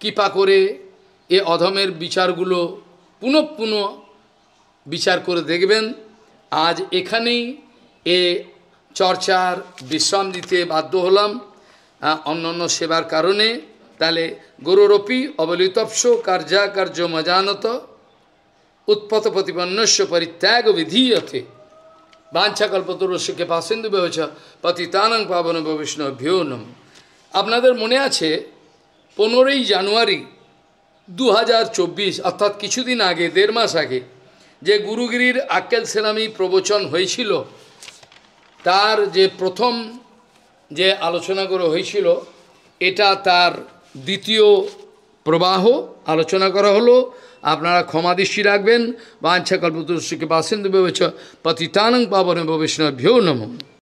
কৃপা করে এ অধমের বিচারগুলো পুনঃপুন বিচার করে দেখবেন আজ এখানেই এ চর্চার বিশ্রাম দিতে বাধ্য হলাম অন্য অন্য সেবার কারণে তাহলে গুরুরপি অবলিতপ্স কার্যা কার্য মজানত উৎপত প্রতিপন্নস্য পরিত্যাগ বিধীয়তে বাঞ্ছাকল্পতরস্যকে পাসেন্দু ব্যবচ পতিতানং পাবন বৈষ্ণভ্যো নম আপনাদের মনে আছে পনেরোই জানুয়ারি দু হাজার অর্থাৎ কিছুদিন আগে দেড় মাস আগে যে গুরুগিরির আক্কেল সেনামি প্রবচন হয়েছিল তার যে প্রথম যে আলোচনাগুলো হয়েছিল এটা তার দ্বিতীয় প্রবাহ আলোচনা করা হলো আপনারা ক্ষমা দৃষ্টি রাখবেন বাঞ্ছা কল্পতৃষ্টিকে বাসিন্দু বিবেচ পতিতানং পাবনে ভবিষ্ণভ্যো নমঃ